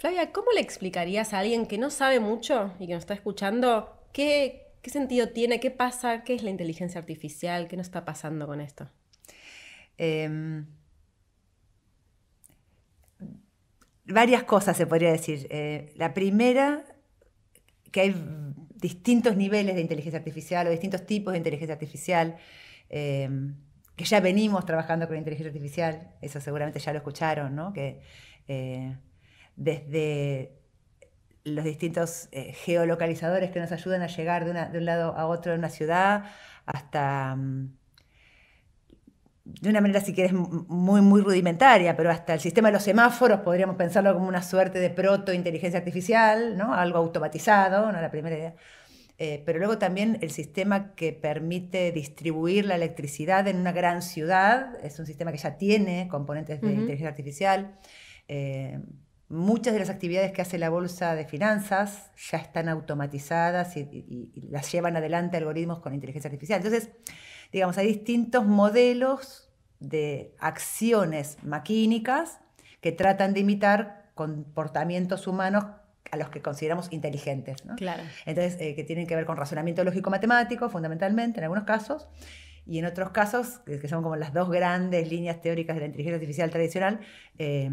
Flavia, ¿cómo le explicarías a alguien que no sabe mucho y que nos está escuchando qué, sentido tiene, qué pasa, qué es la inteligencia artificial, qué nos está pasando con esto? Em, varias cosas se podría decir. Eh, la primera, que hay distintos niveles de inteligencia artificial o distintos tipos de inteligencia artificial. Em, que ya venimos trabajando con inteligencia artificial, eso seguramente ya lo escucharon, ¿no? Que eh, desde los distintos eh, geolocalizadores que nos ayudan a llegar de, un lado a otro de una ciudad, hasta, mm, de una manera si quieres muy, muy rudimentaria, pero hasta el sistema de los semáforos podríamos pensarlo como una suerte de proto-inteligencia artificial, ¿no? algo automatizado, no la primera idea. Eh, pero luego también el sistema que permite distribuir la electricidad en una gran ciudad, es un sistema que ya tiene componentes de inteligencia artificial. Eh, Muchas de las actividades que hace la Bolsa de Finanzas ya están automatizadas y, las llevan adelante algoritmos con inteligencia artificial. Entonces, digamos, hay distintos modelos de acciones maquínicas que tratan de imitar comportamientos humanos a los que consideramos inteligentes. Claro. Entonces, eh, que tienen que ver con razonamiento lógico-matemático, fundamentalmente, en algunos casos, y en otros casos, que son como las dos grandes líneas teóricas de la inteligencia artificial tradicional, eh,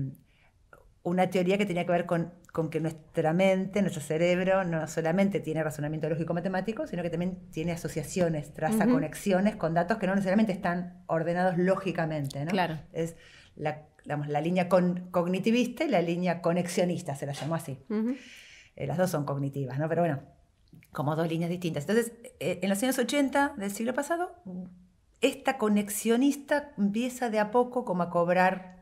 una teoría que tenía que ver con, que nuestra mente, nuestro cerebro, no solamente tiene razonamiento lógico-matemático, sino que también tiene asociaciones, traza conexiones con datos que no necesariamente están ordenados lógicamente. Claro. Es la, línea cognitivista y la línea conexionista, se la llamó así. Eh, las dos son cognitivas, ¿no? Pero bueno, como dos líneas distintas. Entonces, eh, en los años 80 del siglo pasado, esta conexionista empieza de a poco como a cobrar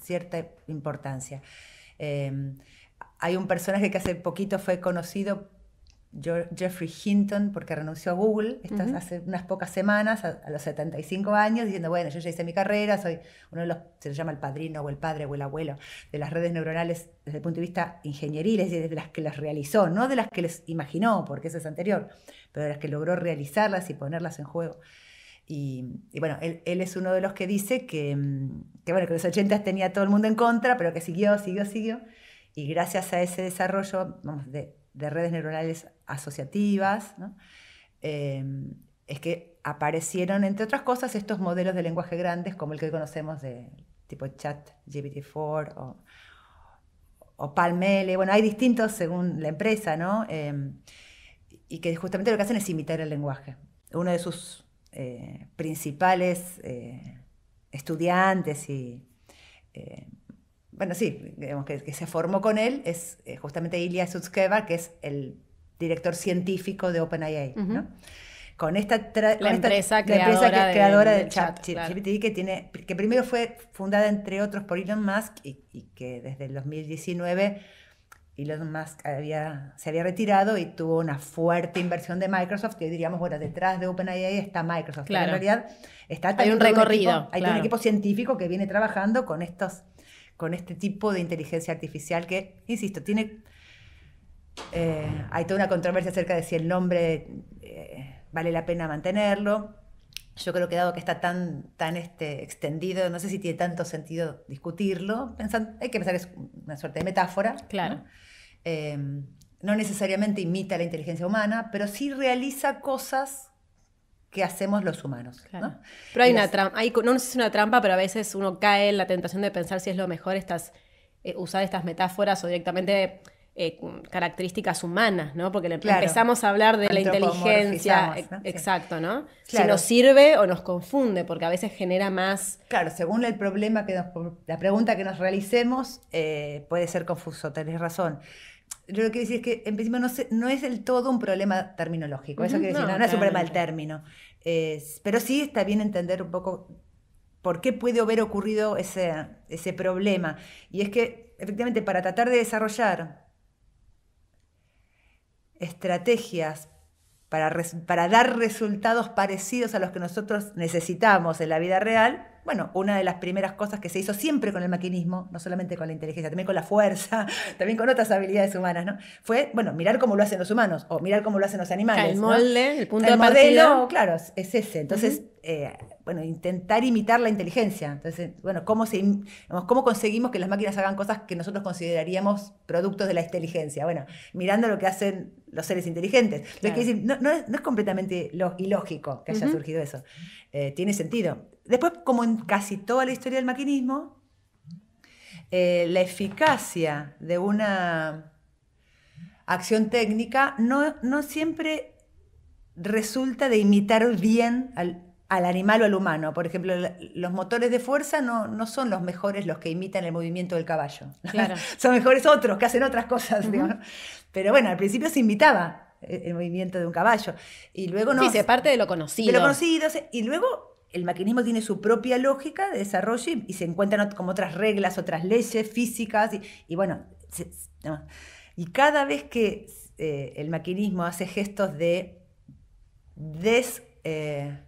cierta importancia. Em, hay un personaje que hace poquito fue conocido, Jeffrey Hinton, porque renunció a Google hace unas pocas semanas, a, los 75 años, diciendo, bueno, yo ya hice mi carrera, soy uno de los, se le llama el padrino o el padre o el abuelo de las redes neuronales desde el punto de vista ingenieril, y desde las que las realizó, no de las que les imaginó, porque eso es anterior, pero de las que logró realizarlas y ponerlas en juego. Y, bueno, él, es uno de los que dice que, mm, que, bueno, que los 80 tenía todo el mundo en contra, pero que siguió, siguió, siguió. Y gracias a ese desarrollo vamos, de, redes neuronales asociativas, em, es que aparecieron, entre otras cosas, estos modelos de lenguaje grandes como el que conocemos de tipo chat GPT-4 o, o Palmele. Bueno, hay distintos según la empresa, ¿no? Em, y que justamente lo que hacen es imitar el lenguaje. Uno de sus eh, principales eh, estudiantes y, eh, bueno, sí, digamos que, se formó con él es justamente Ilya Sutskeva, que es el director científico de OpenAI, Con esta, la, empresa creadora de, del, chat, que, tiene, que primero fue fundada, entre otros, por Elon Musk y que desde el 2019 Elon Musk había, se había retirado y tuvo una fuerte inversión de Microsoft, que diríamos, bueno, detrás de OpenAI está Microsoft. Claro. en realidad está hay un recorrido. equipo, hay un equipo científico que viene trabajando con, estos, con este tipo de inteligencia artificial que, insisto, tiene... Eh, hay toda una controversia acerca de si el nombre eh, vale la pena mantenerlo. Yo creo que dado que está tan, tan este, extendido, no sé si tiene tanto sentido discutirlo. pensando hay que pensar que es una suerte de metáfora. Claro. Em, no necesariamente imita la inteligencia humana, pero sí realiza cosas que hacemos los humanos. ¿no? Pero hay una trampa, no, sé si es una trampa, pero a veces uno cae en la tentación de pensar si es lo mejor eh, usar estas metáforas o directamente... Eh, características humanas, ¿no? Porque empezamos a hablar de la inteligencia, exacto, ¿no? Si nos sirve o nos confunde, porque a veces genera más. Claro, según el problema que la pregunta que nos realicemos eh, puede ser confuso. Tenés razón yo lo que decir es que en principio no, es del todo un problema terminológico, eso quiere decir, no, es un problema el término, pero sí está bien entender un poco por qué puede haber ocurrido ese, problema. Y es que efectivamente para tratar de desarrollar estrategias para dar resultados parecidos a los que nosotros necesitamos en la vida real, bueno, una de las primeras cosas que se hizo siempre con el maquinismo, no solamente con la inteligencia, también con la fuerza, también con otras habilidades humanas, ¿no? Fue, bueno, mirar cómo lo hacen los humanos o mirar cómo lo hacen los animales. El molde, el punto de partida. claro, es ese. Entonces, eh, bueno, intentar imitar la inteligencia. Entonces, bueno, ¿cómo, conseguimos que las máquinas hagan cosas que nosotros consideraríamos productos de la inteligencia? Bueno, mirando lo que hacen los seres inteligentes. no, es, completamente ilógico que haya surgido eso. Eh, tiene sentido. Después, como en casi toda la historia del maquinismo, eh, la eficacia de una acción técnica no, siempre resulta de imitar bien al, animal o al humano. Por ejemplo, los motores de fuerza no, son los mejores los que imitan el movimiento del caballo. son mejores otros que hacen otras cosas. Pero bueno, al principio se imitaba el movimiento de un caballo. Y luego no. Sí, se parte de lo conocido. De lo conocido. Y luego el maquinismo tiene su propia lógica de desarrollo y, se encuentran como otras reglas, otras leyes físicas. Y, bueno, y cada vez que eh, el maquinismo hace gestos de desanimalizar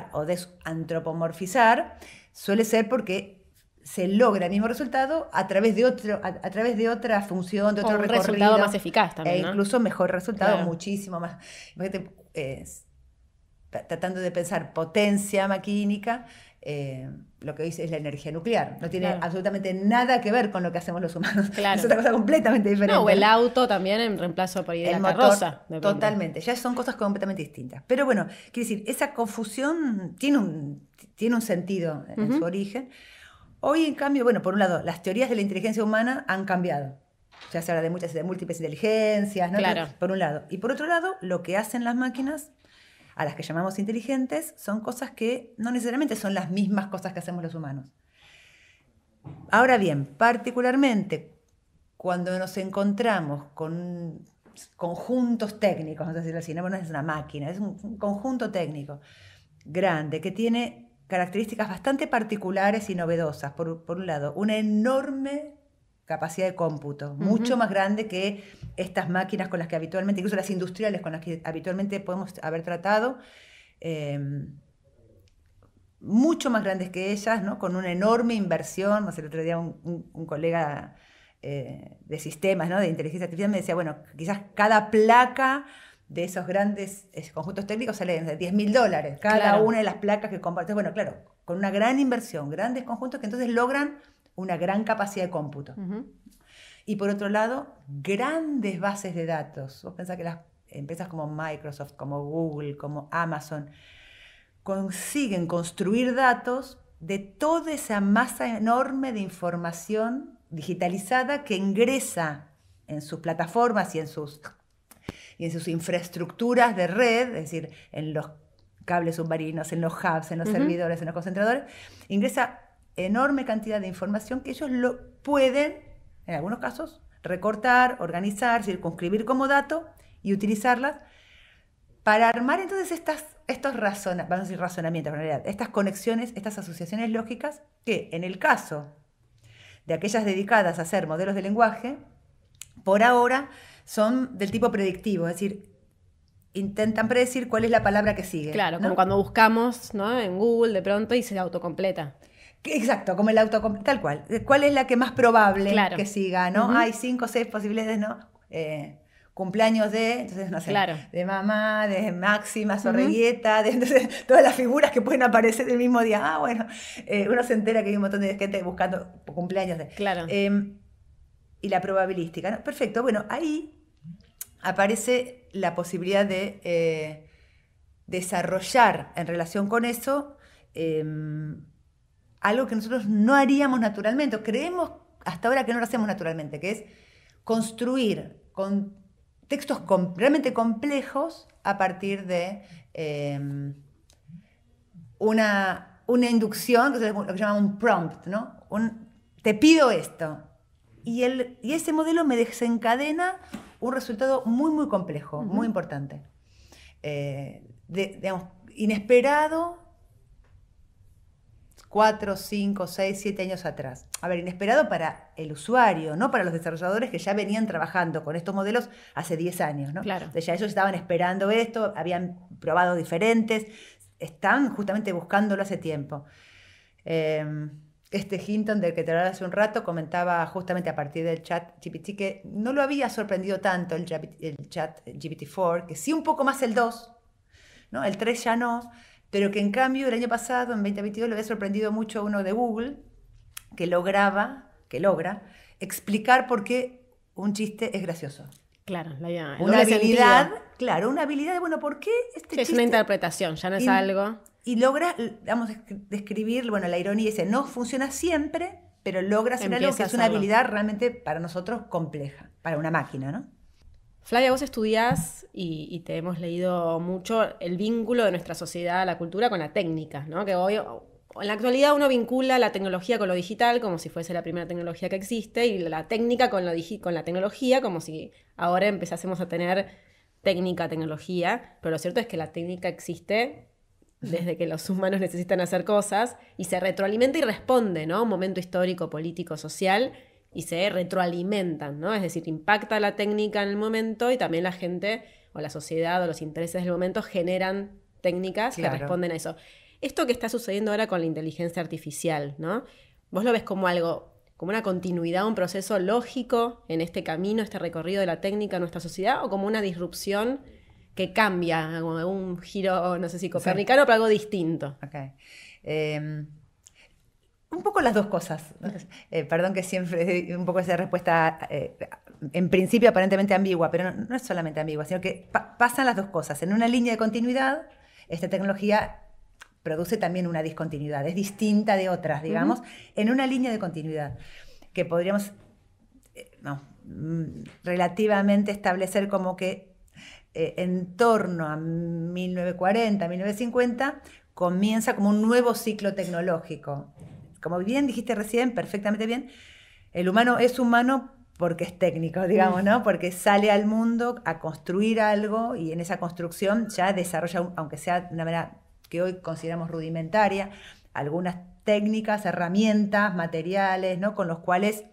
eh, o desantropomorfizar, suele ser porque se logra el mismo resultado a través de otro a, través de otra función de otro un resultado más eficaz también e incluso mejor resultado muchísimo más tratando de pensar potencia maquínica eh, lo que dice es la energía nuclear. No tiene absolutamente nada que ver con lo que hacemos los humanos. Es otra cosa completamente diferente. o el auto también en reemplazo por ir la totalmente. Ya son cosas completamente distintas. Pero bueno, quiere decir, esa confusión tiene un, tiene un sentido en su origen. Hoy, en cambio, bueno, por un lado, las teorías de la inteligencia humana han cambiado. Ya se habla de muchas, de múltiples inteligencias, Por un lado. Y por otro lado, lo que hacen las máquinas, a las que llamamos inteligentes, son cosas que no necesariamente son las mismas cosas que hacemos los humanos. Ahora bien, particularmente cuando nos encontramos con conjuntos técnicos, no decir si no, es una máquina, es un conjunto técnico grande que tiene características bastante particulares y novedosas. Por, un lado, una enorme capacidad de cómputo, mucho más grande que estas máquinas con las que habitualmente, incluso las industriales con las que habitualmente podemos haber tratado, em, mucho más grandes que ellas, ¿no? con una enorme inversión. el otro día un, colega eh, de sistemas, ¿no? de inteligencia artificial, me decía, bueno, quizás cada placa de esos grandes eh, conjuntos técnicos salen de 10 mil dólares cada una de las placas que comparten. Bueno, claro, con una gran inversión, grandes conjuntos que entonces logran una gran capacidad de cómputo. Y por otro lado, grandes bases de datos. Vos pensás que las empresas como Microsoft, como Google, como Amazon, consiguen construir datos de toda esa masa enorme de información digitalizada que ingresa en sus plataformas y en sus y en sus infraestructuras de red, es decir, en los cables submarinos, en los hubs, en los servidores, en los concentradores, ingresa enorme cantidad de información que ellos lo pueden, en algunos casos, recortar, organizar, circunscribir como dato y utilizarlas para armar entonces estas, estos vamos a decir razonamientos, en realidad, estas conexiones, estas asociaciones lógicas que en el caso de aquellas dedicadas a hacer modelos de lenguaje, por ahora son del tipo predictivo, es decir, intentan predecir cuál es la palabra que sigue. Claro, como cuando buscamos ¿no? en Google de pronto y se autocompleta. Exacto, como el autocompleta, tal cual. Eh, ¿Cuál es la que más probable que siga? ¿no? Hay cinco o seis posibilidades, ¿no? Eh, cumpleaños de, entonces no claro. de mamá, de Máxima, Sorrieta, de todas las figuras que pueden aparecer el mismo día. Ah, bueno, eh, uno se entera que hay un montón de gente buscando cumpleaños de. Claro. Em, y la probabilística. Perfecto, bueno, ahí aparece la posibilidad de eh, desarrollar en relación con eso em, algo que nosotros no haríamos naturalmente, o creemos hasta ahora que no lo hacemos naturalmente, que es construir con textos realmente complejos a partir de em, una, inducción, lo que llamamos un prompt, ¿no? Un, te pido esto, y, el, y ese modelo me desencadena un resultado muy, muy complejo, muy importante. Eh, digamos, inesperado cuatro, cinco, seis, siete años atrás. A ver, inesperado para el usuario, no para los desarrolladores que ya venían trabajando con estos modelos hace 10 años, Claro. ya ellos estaban esperando esto, habían probado diferentes, están justamente buscándolo hace tiempo. Eh, este Hinton del que te hablaba hace un rato comentaba justamente a partir del chat GPT que no lo había sorprendido tanto el, chat GPT-4, que sí un poco más el 2, ¿no? el 3 ya no, pero que en cambio el año pasado, en 2022, lo había sorprendido mucho uno de Google, que lograba, que logra, explicar por qué un chiste es gracioso. Claro, la, una habilidad, claro, una habilidad de, bueno, ¿por qué este chiste? Es una interpretación, ya no es algo y logra, vamos a describir, bueno, la ironía dice, no funciona siempre, pero logra hacer algo que es una habilidad realmente para nosotros compleja, para una máquina, ¿no? Flavia, vos estudias y, te hemos leído mucho el vínculo de nuestra sociedad, la cultura con la técnica, ¿no? Que en la actualidad uno vincula la tecnología con lo digital como si fuese la primera tecnología que existe y la técnica con, lo con la tecnología como si ahora empezásemos a tener técnica, tecnología, pero lo cierto es que la técnica existe desde que los humanos necesitan hacer cosas y se retroalimenta y responde, ¿no? Un momento histórico, político, social y se retroalimentan, ¿no? Es decir, impacta la técnica en el momento y también la gente o la sociedad o los intereses del momento generan técnicas que responden a eso. Esto que está sucediendo ahora con la inteligencia artificial, ¿no? Vos lo ves como algo, como una continuidad, un proceso lógico en este camino, este recorrido de la técnica en nuestra sociedad o como una disrupción que cambia, un giro, no sé si copernicano, o algo distinto. Em, un poco las dos cosas. Eh, perdón que siempre un poco esa respuesta, eh, en principio aparentemente ambigua, pero no, es solamente ambigua, sino que pasan las dos cosas. En una línea de continuidad, esta tecnología produce también una discontinuidad, es distinta de otras, digamos, en una línea de continuidad que podríamos eh, mm, relativamente establecer como que eh, en torno a 1940, 1950, comienza como un nuevo ciclo tecnológico. Como bien dijiste recién, perfectamente bien, el humano es humano porque es técnico, digamos, ¿no? Porque sale al mundo a construir algo y en esa construcción ya desarrolla, aunque sea de una manera que hoy consideramos rudimentaria, algunas técnicas, herramientas, materiales, ¿no? Con los cuales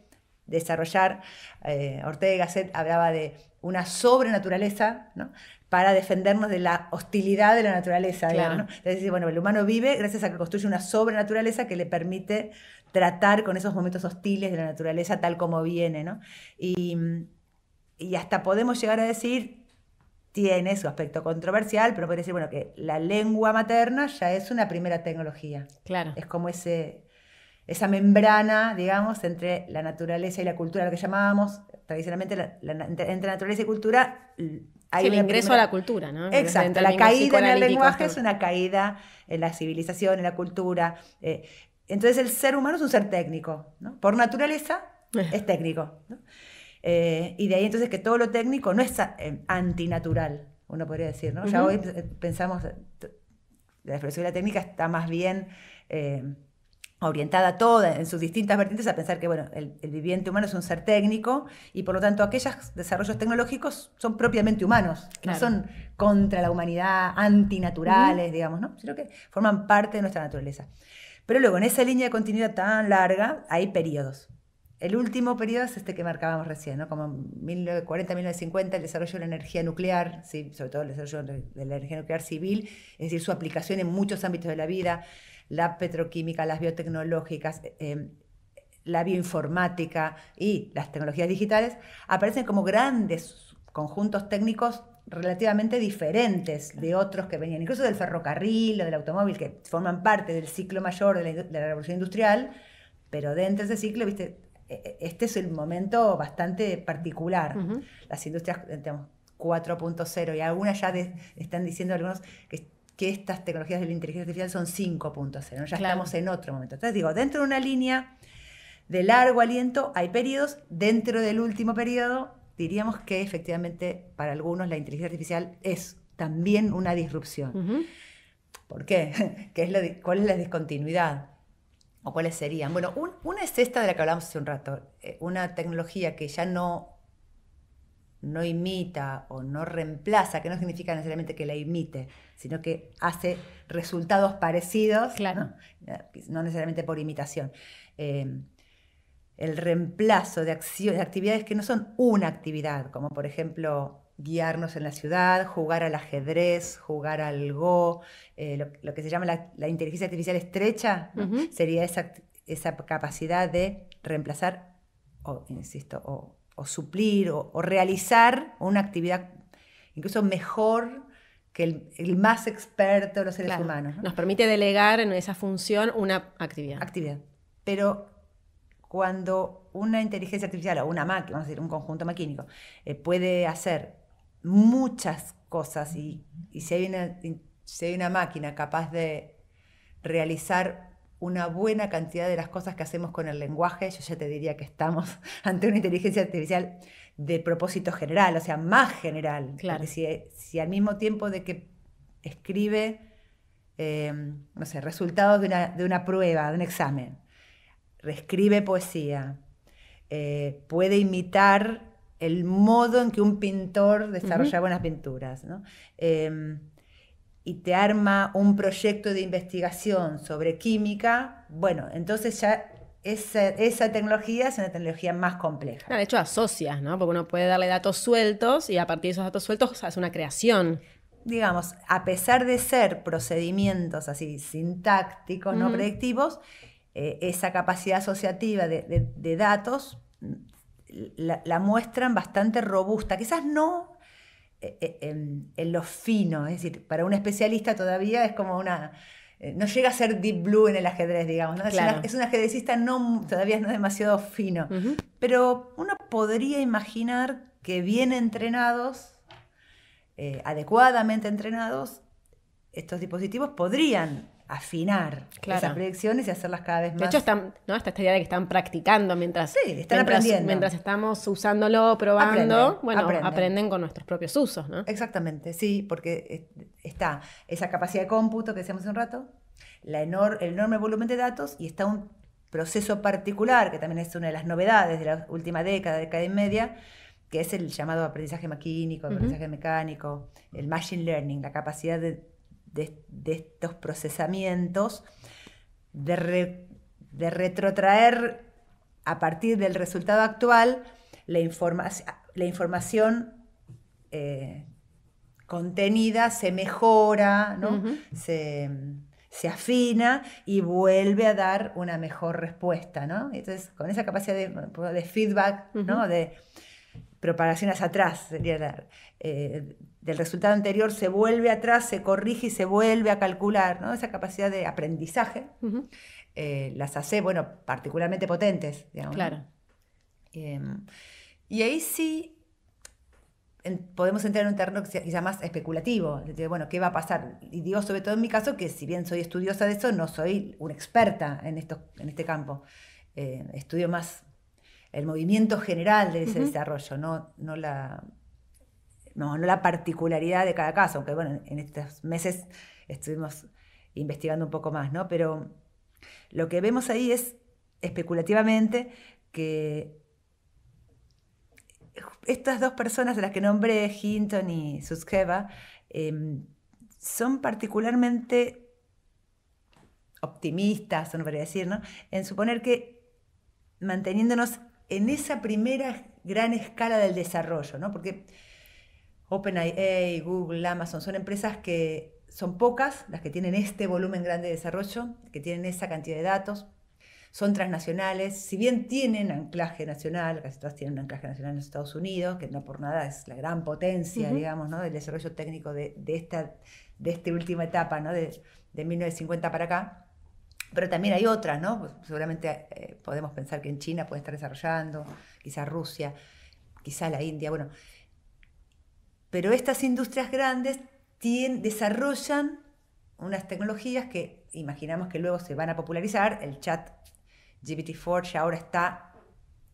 desarrollar. Eh, Ortega Gasset hablaba de una sobrenaturaleza, ¿no? para defendernos de la hostilidad de la naturaleza. Claro. decir bueno, el humano vive gracias a que construye una sobrenaturaleza que le permite tratar con esos momentos hostiles de la naturaleza tal como viene. ¿no? Y, y hasta podemos llegar a decir, tiene su aspecto controversial, pero puede decir, bueno, que la lengua materna ya es una primera tecnología. Claro. Es como ese esa membrana, digamos, entre la naturaleza y la cultura, lo que llamábamos tradicionalmente entre, naturaleza y cultura. Mm, hay el ingreso a la cultura, ¿no? Exacto, la caída en el lenguaje es una caída en la civilización, en la cultura. Eh, entonces el ser humano es un ser técnico, ¿no? Por naturaleza es técnico. ¿no? Eh, y de ahí entonces que todo lo técnico no es eh, antinatural, uno podría decir, ¿no? Ya hoy pensamos, la expresión de la técnica está más bien orientada toda en sus distintas vertientes a pensar que bueno, el, viviente humano es un ser técnico y por lo tanto aquellos desarrollos tecnológicos son propiamente humanos, que no son contra la humanidad, antinaturales, digamos, ¿no? sino que forman parte de nuestra naturaleza. Pero luego, en esa línea de continuidad tan larga, hay periodos. El último periodo es este que marcábamos recién, ¿no? como 1940-1950, el desarrollo de la energía nuclear, ¿sí? sobre todo el desarrollo de la energía nuclear civil, es decir, su aplicación en muchos ámbitos de la vida, la petroquímica, las biotecnológicas, eh, eh, la bioinformática y las tecnologías digitales, aparecen como grandes conjuntos técnicos relativamente diferentes de otros que venían, incluso del ferrocarril o del automóvil, que forman parte del ciclo mayor de la, revolución industrial, pero dentro de ese ciclo, viste, e, e, este es el momento bastante particular. Las industrias, 4.0 y algunas ya están diciendo algunos que que estas tecnologías de la inteligencia artificial son 5.0, ya estamos en otro momento. Entonces digo, dentro de una línea de largo aliento hay periodos, dentro del último periodo diríamos que efectivamente para algunos la inteligencia artificial es también una disrupción. ¿Por qué? es lo ¿Cuál es la discontinuidad? ¿O cuáles serían? Bueno, una es esta de la que hablamos hace un rato, eh, una tecnología que ya no no imita o no reemplaza, que no significa necesariamente que la imite, sino que hace resultados parecidos, eh, no, necesariamente por imitación. Em, el reemplazo de, de actividades que no son una actividad, como por ejemplo guiarnos en la ciudad, jugar al ajedrez, jugar al go, eh, lo, que se llama la, inteligencia artificial estrecha, sería esa, esa capacidad de reemplazar, o insisto, o o suplir o, realizar una actividad incluso mejor que el, más experto de los seres humanos. Nos permite delegar en esa función una actividad. Actividad. Pero cuando una inteligencia artificial o una máquina, vamos a decir, un conjunto maquínico, eh, puede hacer muchas cosas y, si, si hay una máquina capaz de realizar una buena cantidad de las cosas que hacemos con el lenguaje, yo ya te diría que estamos ante una inteligencia artificial de propósito general, o sea, más general. Claro. Eh, si, al mismo tiempo de que escribe, eh, no sé, resultados de una, prueba, de un examen, reescribe poesía, eh, puede imitar el modo en que un pintor desarrolla buenas pinturas, ¿no? Em, y te arma un proyecto de investigación sobre química, bueno, entonces ya esa, tecnología es una tecnología más compleja. de hecho, asocias, ¿no? Porque uno puede darle datos sueltos y a partir de esos datos sueltos hace una creación. Digamos, a pesar de ser procedimientos así sintácticos, no predictivos, eh, esa capacidad asociativa de, datos mm, la, muestran bastante robusta. Quizás no eh, eh, en, lo fino. Es decir, para un especialista todavía es como una... Eh, no llega a ser deep blue en el ajedrez, digamos. Es, un ajedrecista no, todavía no demasiado fino. Pero uno podría imaginar que bien entrenados, adecuadamente entrenados, estos dispositivos podrían afinar esas proyecciones y hacerlas cada vez más. De hecho, están, ¿no? Esta, idea de que están practicando mientras, están estamos usándolo, probando, aprenden, bueno, aprenden. con nuestros propios usos, ¿no? Exactamente, sí, porque eh, está esa capacidad de cómputo que decíamos un rato, la el enorme volumen de datos y está un proceso particular, que también es una de las novedades de la última década, década y media, que es el llamado aprendizaje maquínico, aprendizaje mecánico, el machine learning, la capacidad de de, estos procesamientos, de, retrotraer a partir del resultado actual la, la información eh, contenida, se mejora, se, afina y vuelve a dar una mejor respuesta. ¿no? Entonces, con esa capacidad de, de feedback, ¿no? de propagación hacia atrás, sería eh, del resultado anterior se vuelve atrás, se corrige y se vuelve a calcular, ¿no? Esa capacidad de aprendizaje eh, las hace, bueno, particularmente potentes, digamos. Claro. Em, y ahí sí podemos entrar en un terreno que quizá más especulativo, bueno, ¿qué va a pasar? Y digo, sobre todo en mi caso, que si bien soy estudiosa de eso, no soy una experta en, esto, en este campo. Eh, estudio más el movimiento general de ese desarrollo, no, no la no, no la particularidad de cada caso, aunque bueno, en estos meses estuvimos investigando un poco más, ¿no? Pero lo que vemos ahí es especulativamente que estas dos personas a las que nombré, Hinton y Suskeva, em, son particularmente optimistas, no podría decir, ¿no? En suponer que manteniéndonos en esa primera gran escala del desarrollo, ¿no? Porque OpenAI, Google, Amazon, son empresas que son pocas las que tienen este volumen grande de desarrollo, que tienen esa cantidad de datos, son transnacionales, si bien tienen anclaje nacional, casi todas tienen un anclaje nacional en Estados Unidos, que no por nada es la gran potencia, digamos, ¿no? del desarrollo técnico de, esta, de última etapa, ¿no? de, 1950 para acá. Pero también hay otras, ¿no? Pues, seguramente eh, podemos pensar que en China puede estar desarrollando, quizá Rusia, quizá la India, bueno. Pero estas industrias grandes tienen, desarrollan unas tecnologías que imaginamos que luego se van a popularizar. El chat GPT-4 ya ahora está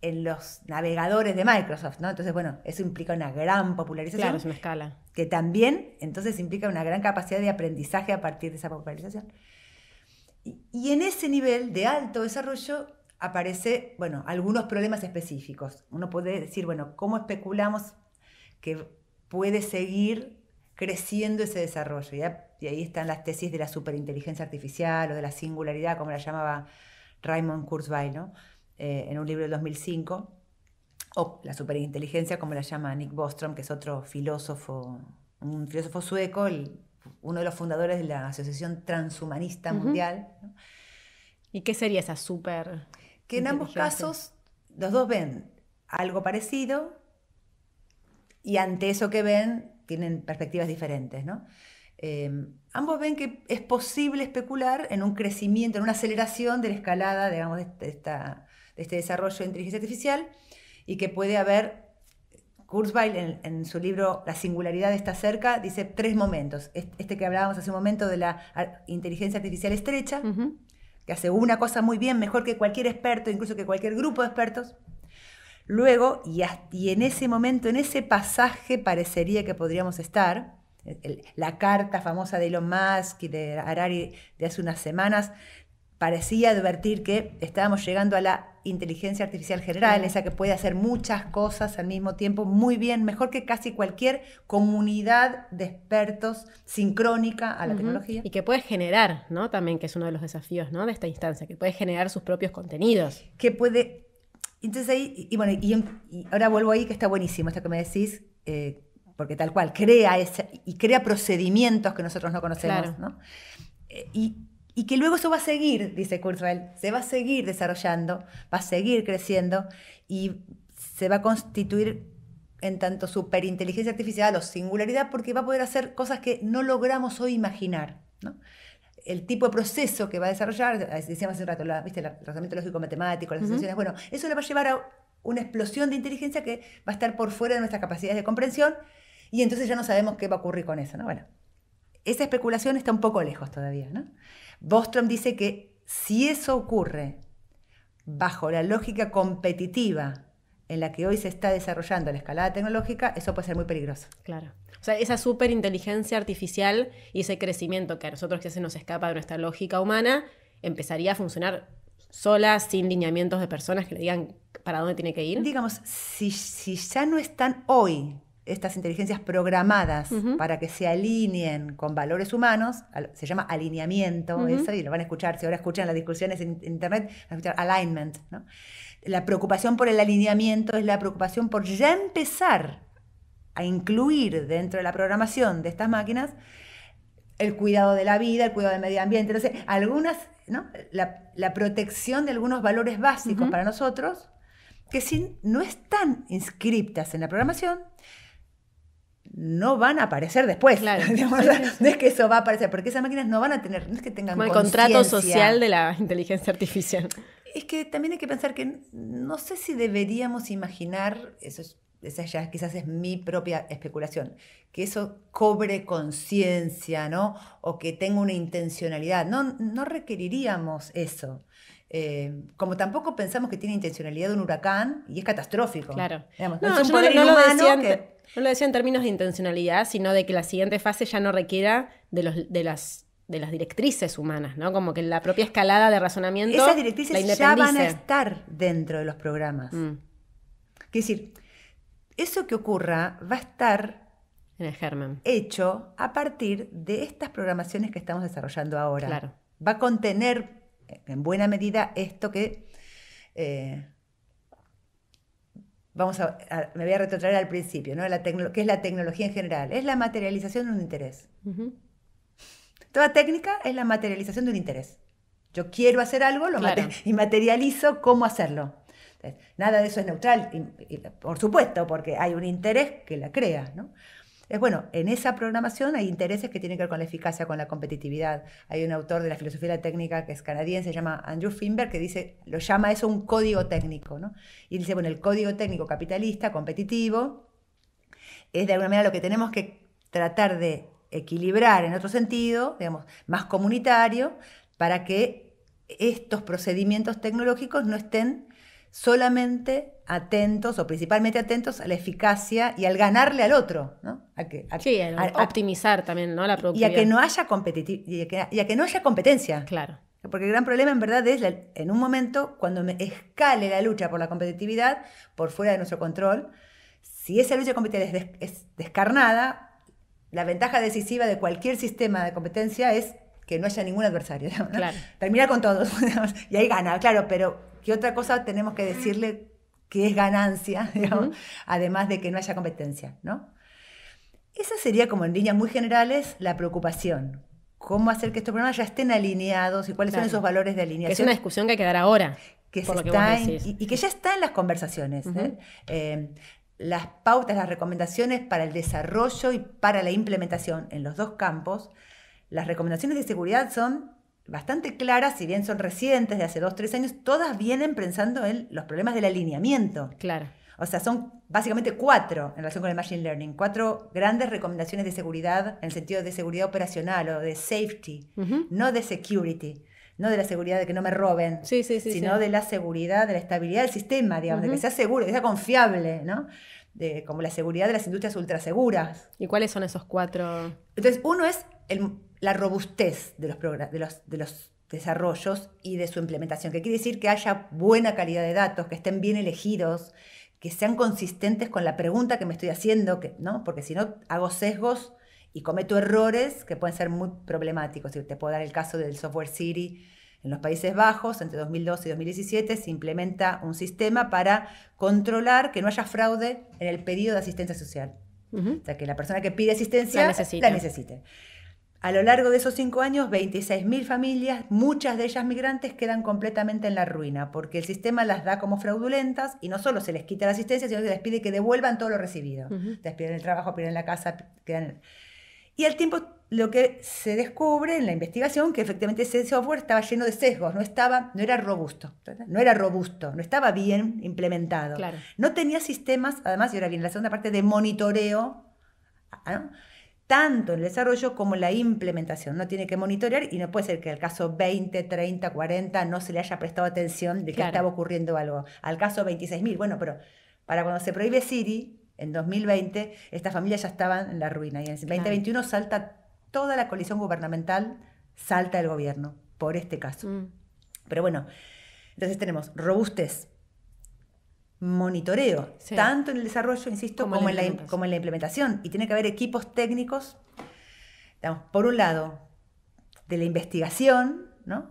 en los navegadores de Microsoft, ¿no? Entonces, bueno, eso implica una gran popularización. escala. Que también, entonces, implica una gran capacidad de aprendizaje a partir de esa popularización. Y, en ese nivel de alto desarrollo aparece, bueno, algunos problemas específicos. Uno puede decir, bueno, ¿cómo especulamos que puede seguir creciendo ese desarrollo. Y ahí están las tesis de la superinteligencia artificial o de la singularidad, como la llamaba Raymond Kurzweil, eh, en un libro del 2005, o la superinteligencia, como la llama Nick Bostrom, que es otro filósofo, un filósofo sueco, uno de los fundadores de la Asociación Transhumanista Mundial. ¿Y qué sería esa super? Que en ambos casos los dos ven algo parecido, y ante eso que ven tienen perspectivas diferentes, ¿no? Eh, ambos ven que es posible especular en un crecimiento, en una aceleración de la escalada, digamos, de, este desarrollo de inteligencia artificial y que puede haber, Kurzweil en, su libro La singularidad está cerca dice tres momentos. Este que hablábamos hace un momento de la inteligencia artificial estrecha, que hace una cosa muy bien, mejor que cualquier experto, incluso que cualquier grupo de expertos. Luego, y, en ese momento, en ese pasaje parecería que podríamos estar, la carta famosa de Elon Musk y de Harari de hace unas semanas parecía advertir que estábamos llegando a la inteligencia artificial general, esa que puede hacer muchas cosas al mismo tiempo muy bien, mejor que casi cualquier comunidad de expertos sincrónica a la tecnología. Y que puede generar, ¿no? También que es uno de los desafíos, ¿no? De esta instancia, que puede generar sus propios contenidos. Que puede entonces ahí, y, bueno, y, ahora vuelvo ahí que está buenísimo esto que me decís, eh, porque tal cual, crea y crea procedimientos que nosotros no conocemos, ¿no? Eh, y, y, que luego eso va a seguir, dice Kurzweil, se va a seguir desarrollando, va a seguir creciendo y se va a constituir en tanto superinteligencia artificial o singularidad porque va a poder hacer cosas que no logramos hoy imaginar, ¿no? el tipo de proceso que va a desarrollar, decíamos hace un rato, el razonamiento lógico matemático, las bueno, eso le va a llevar a una explosión de inteligencia que va a estar por fuera de nuestras capacidades de comprensión y entonces ya no sabemos qué va a ocurrir con eso, Bueno, esa especulación está un poco lejos todavía, ¿no? Bostrom dice que si eso ocurre bajo la lógica competitiva en la que hoy se está desarrollando la escalada tecnológica, eso puede ser muy peligroso. Claro. O sea, esa superinteligencia artificial y ese crecimiento que a nosotros que se nos escapa de nuestra lógica humana, empezaría a funcionar sola, sin lineamientos de personas que le digan para dónde tiene que ir. Digamos, si, si ya no están hoy estas inteligencias programadas para que se alineen con valores humanos, se llama alineamiento eso, y lo van a escuchar, si ahora escuchan las discusiones en, Internet, van a escuchar alignment, ¿no? la preocupación por el alineamiento es la preocupación por ya empezar a incluir dentro de la programación de estas máquinas el cuidado de la vida, el cuidado del medio ambiente, entonces algunas, ¿no? la, protección de algunos valores básicos para nosotros que si no están inscriptas en la programación, no van a aparecer después. No es que eso va a aparecer, porque esas máquinas no van a tener, no es que tengan Como el contrato social de la inteligencia artificial es que también hay que pensar que no sé si deberíamos imaginar, eso es, esa ya quizás es mi propia especulación, que eso cobre conciencia, ¿no? O que tenga una intencionalidad. No, no requeriríamos eso. Eh, como tampoco pensamos que tiene intencionalidad un huracán y es catastrófico. Claro. no, lo decía, en términos de intencionalidad, sino de que la siguiente fase ya no requiera de, los, de las de las directrices humanas, ¿no? Como que la propia escalada de razonamiento. Esas directrices ya van a estar dentro de los programas. Mm. decir, eso que ocurra va a estar en el germen. hecho a partir de estas programaciones que estamos desarrollando ahora. Va a contener en buena medida esto que. Eh, vamos a, Me voy a retrotraer al principio, ¿no? La es la tecnología en general? Es la materialización de un interés. Toda técnica es la materialización de un interés. Yo quiero hacer algo lo y materializo cómo hacerlo. nada de eso es neutral, por supuesto, porque hay un interés que la crea. ¿no? Es bueno, en esa programación hay intereses que tienen que ver con la eficacia, con la competitividad. Hay un autor de la filosofía de la técnica que es canadiense, se llama Andrew Finberg, que dice, lo llama eso un código técnico, Y dice, bueno, el código técnico capitalista, competitivo, es de alguna manera lo que tenemos que tratar de equilibrar en otro sentido, digamos, más comunitario, para que estos procedimientos tecnológicos no estén solamente atentos o principalmente atentos a la eficacia y al ganarle al otro, ¿no? que, sí, optimizar también, ¿no? La productividad. Y a que no haya y a que no haya competencia. Claro. Porque el gran problema en verdad es en un momento cuando escale la lucha por la competitividad por fuera de nuestro control, si esa lucha competitiva es, es descarnada, la ventaja decisiva de cualquier sistema de competencia es que no haya ningún adversario. termina con todos y ahí gana, claro, pero ¿qué otra cosa tenemos que decirle que es ganancia, además de que no haya competencia? ¿no? Esa sería como en líneas muy generales la preocupación. ¿Cómo hacer que estos programas ya estén alineados y cuáles son esos valores de alineación? Que es una discusión que hay que dar ahora. Que, se y, que ya está en las conversaciones. ¿eh? las pautas, las recomendaciones para el desarrollo y para la implementación en los dos campos, las recomendaciones de seguridad son bastante claras, si bien son recientes, de hace dos, tres años, todas vienen pensando en los problemas del alineamiento. Claro. O sea, son básicamente cuatro en relación con el Machine Learning, cuatro grandes recomendaciones de seguridad en el sentido de seguridad operacional o de safety, no de security no de la seguridad de que no me roben, sino de la seguridad, de la estabilidad del sistema, digamos, de que sea seguro, que sea confiable, ¿no? De, como la seguridad de las industrias ultra seguras. ¿Y cuáles son esos cuatro? Entonces, uno es la robustez de los, de de los desarrollos y de su implementación, que quiere decir que haya buena calidad de datos, que estén bien elegidos, que sean consistentes con la pregunta que me estoy haciendo, que, ¿no? porque si no hago sesgos y cometo errores que pueden ser muy problemáticos. Te puedo dar el caso del software City. En los Países Bajos, entre 2012 y 2017, se implementa un sistema para controlar que no haya fraude en el pedido de asistencia social. hasta O sea, que la persona que pide asistencia la, necesite. A lo largo de esos cinco años, 26.000 familias, muchas de ellas migrantes, quedan completamente en la ruina, porque el sistema las da como fraudulentas y no solo se les quita la asistencia, sino que les pide que devuelvan todo lo recibido. Les piden el trabajo, piden la casa, quedan... Y al tiempo lo que se descubre en la investigación que efectivamente ese software estaba lleno de sesgos, no estaba, no era robusto, no era robusto, no estaba bien implementado. No tenía sistemas, además, y ahora viene la segunda parte de monitoreo, ¿ah? tanto en el desarrollo como en la implementación. No tiene que monitorear y no puede ser que al caso 20, 30, 40 no se le haya prestado atención de que estaba ocurriendo algo. Al caso 26.000, bueno, pero para cuando se prohíbe Siri, en 2020 estas familias ya estaban en la ruina y en 2021 salta toda la coalición gubernamental, salta el gobierno por este caso. Mm. Pero bueno, entonces tenemos robustez, monitoreo, tanto en el desarrollo, insisto, como, en la, implementación. Y tiene que haber equipos técnicos, por un lado, de la investigación, ¿no?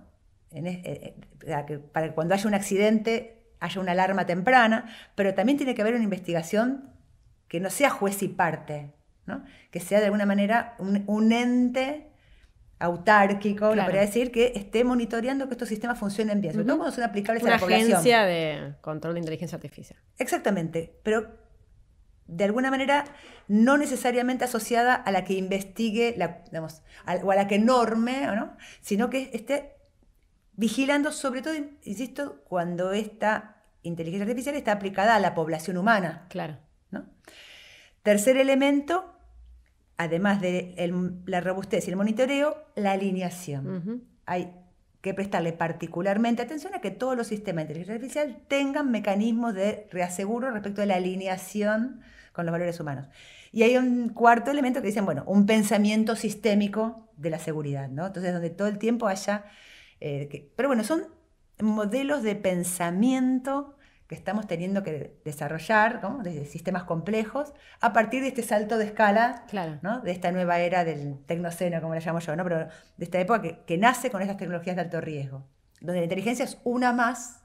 Eh, eh, para que cuando haya un accidente haya una alarma temprana, pero también tiene que haber una investigación que no sea juez y parte, ¿no? que sea de alguna manera un, ente autárquico, lo podría decir, que esté monitoreando que estos sistemas funcionen bien, sobre todo cuando son aplicables a la agencia de control de inteligencia artificial. Exactamente, pero de alguna manera no necesariamente asociada a la que investigue, o a la que norme, ¿no? sino que esté vigilando, sobre todo, insisto, cuando esta inteligencia artificial está aplicada a la población humana. Claro. ¿no? Tercer elemento, además de la robustez y el monitoreo, la alineación. Hay que prestarle particularmente atención a que todos los sistemas de inteligencia artificial tengan mecanismos de reaseguro respecto de la alineación con los valores humanos. Y hay un cuarto elemento que dicen, bueno, un pensamiento sistémico de la seguridad, ¿no? Entonces, donde todo el tiempo haya... Eh, pero bueno, son modelos de pensamiento que estamos teniendo que desarrollar, desde sistemas complejos, a partir de este salto de escala, de esta nueva era del tecnoceno, como la llamo yo, ¿no? pero de esta época que, nace con estas tecnologías de alto riesgo, donde la inteligencia es una más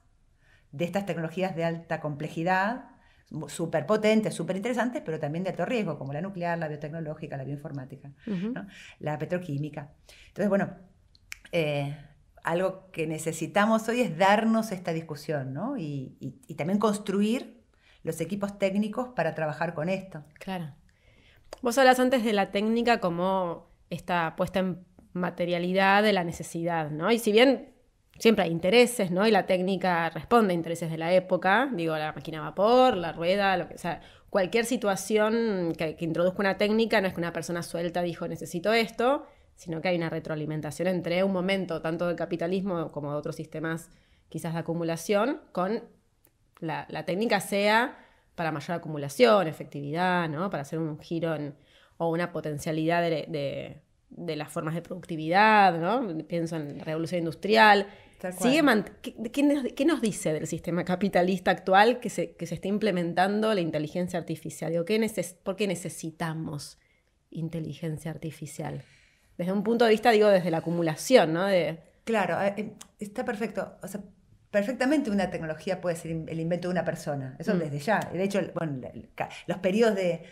de estas tecnologías de alta complejidad, súper potentes, súper interesantes, pero también de alto riesgo, como la nuclear, la biotecnológica, la bioinformática, la petroquímica. Entonces, bueno, eh, algo que necesitamos hoy es darnos esta discusión, ¿no? Y, también construir los equipos técnicos para trabajar con esto. Claro. Vos hablas antes de la técnica como esta puesta en materialidad de la necesidad, ¿no? Y si bien siempre hay intereses, ¿no? Y la técnica responde a intereses de la época, digo, la máquina a vapor, la rueda, lo que sea. Cualquier situación que, que, introduzca una técnica no es que una persona suelta dijo necesito esto, sino que hay una retroalimentación entre un momento tanto del capitalismo como de otros sistemas quizás de acumulación, con la, técnica sea para mayor acumulación, efectividad, ¿no? para hacer un giro o una potencialidad de, las formas de productividad, ¿no? pienso en la revolución industrial. ¿Qué, nos, dice del sistema capitalista actual que se, que se está implementando la inteligencia artificial? ¿Por qué necesitamos inteligencia artificial? desde un punto de vista, digo, desde la acumulación, ¿no? Claro, eh, eh, está perfecto. O sea, perfectamente una tecnología puede ser el invento de una persona. Eso mm. desde ya. De hecho, los periodos de,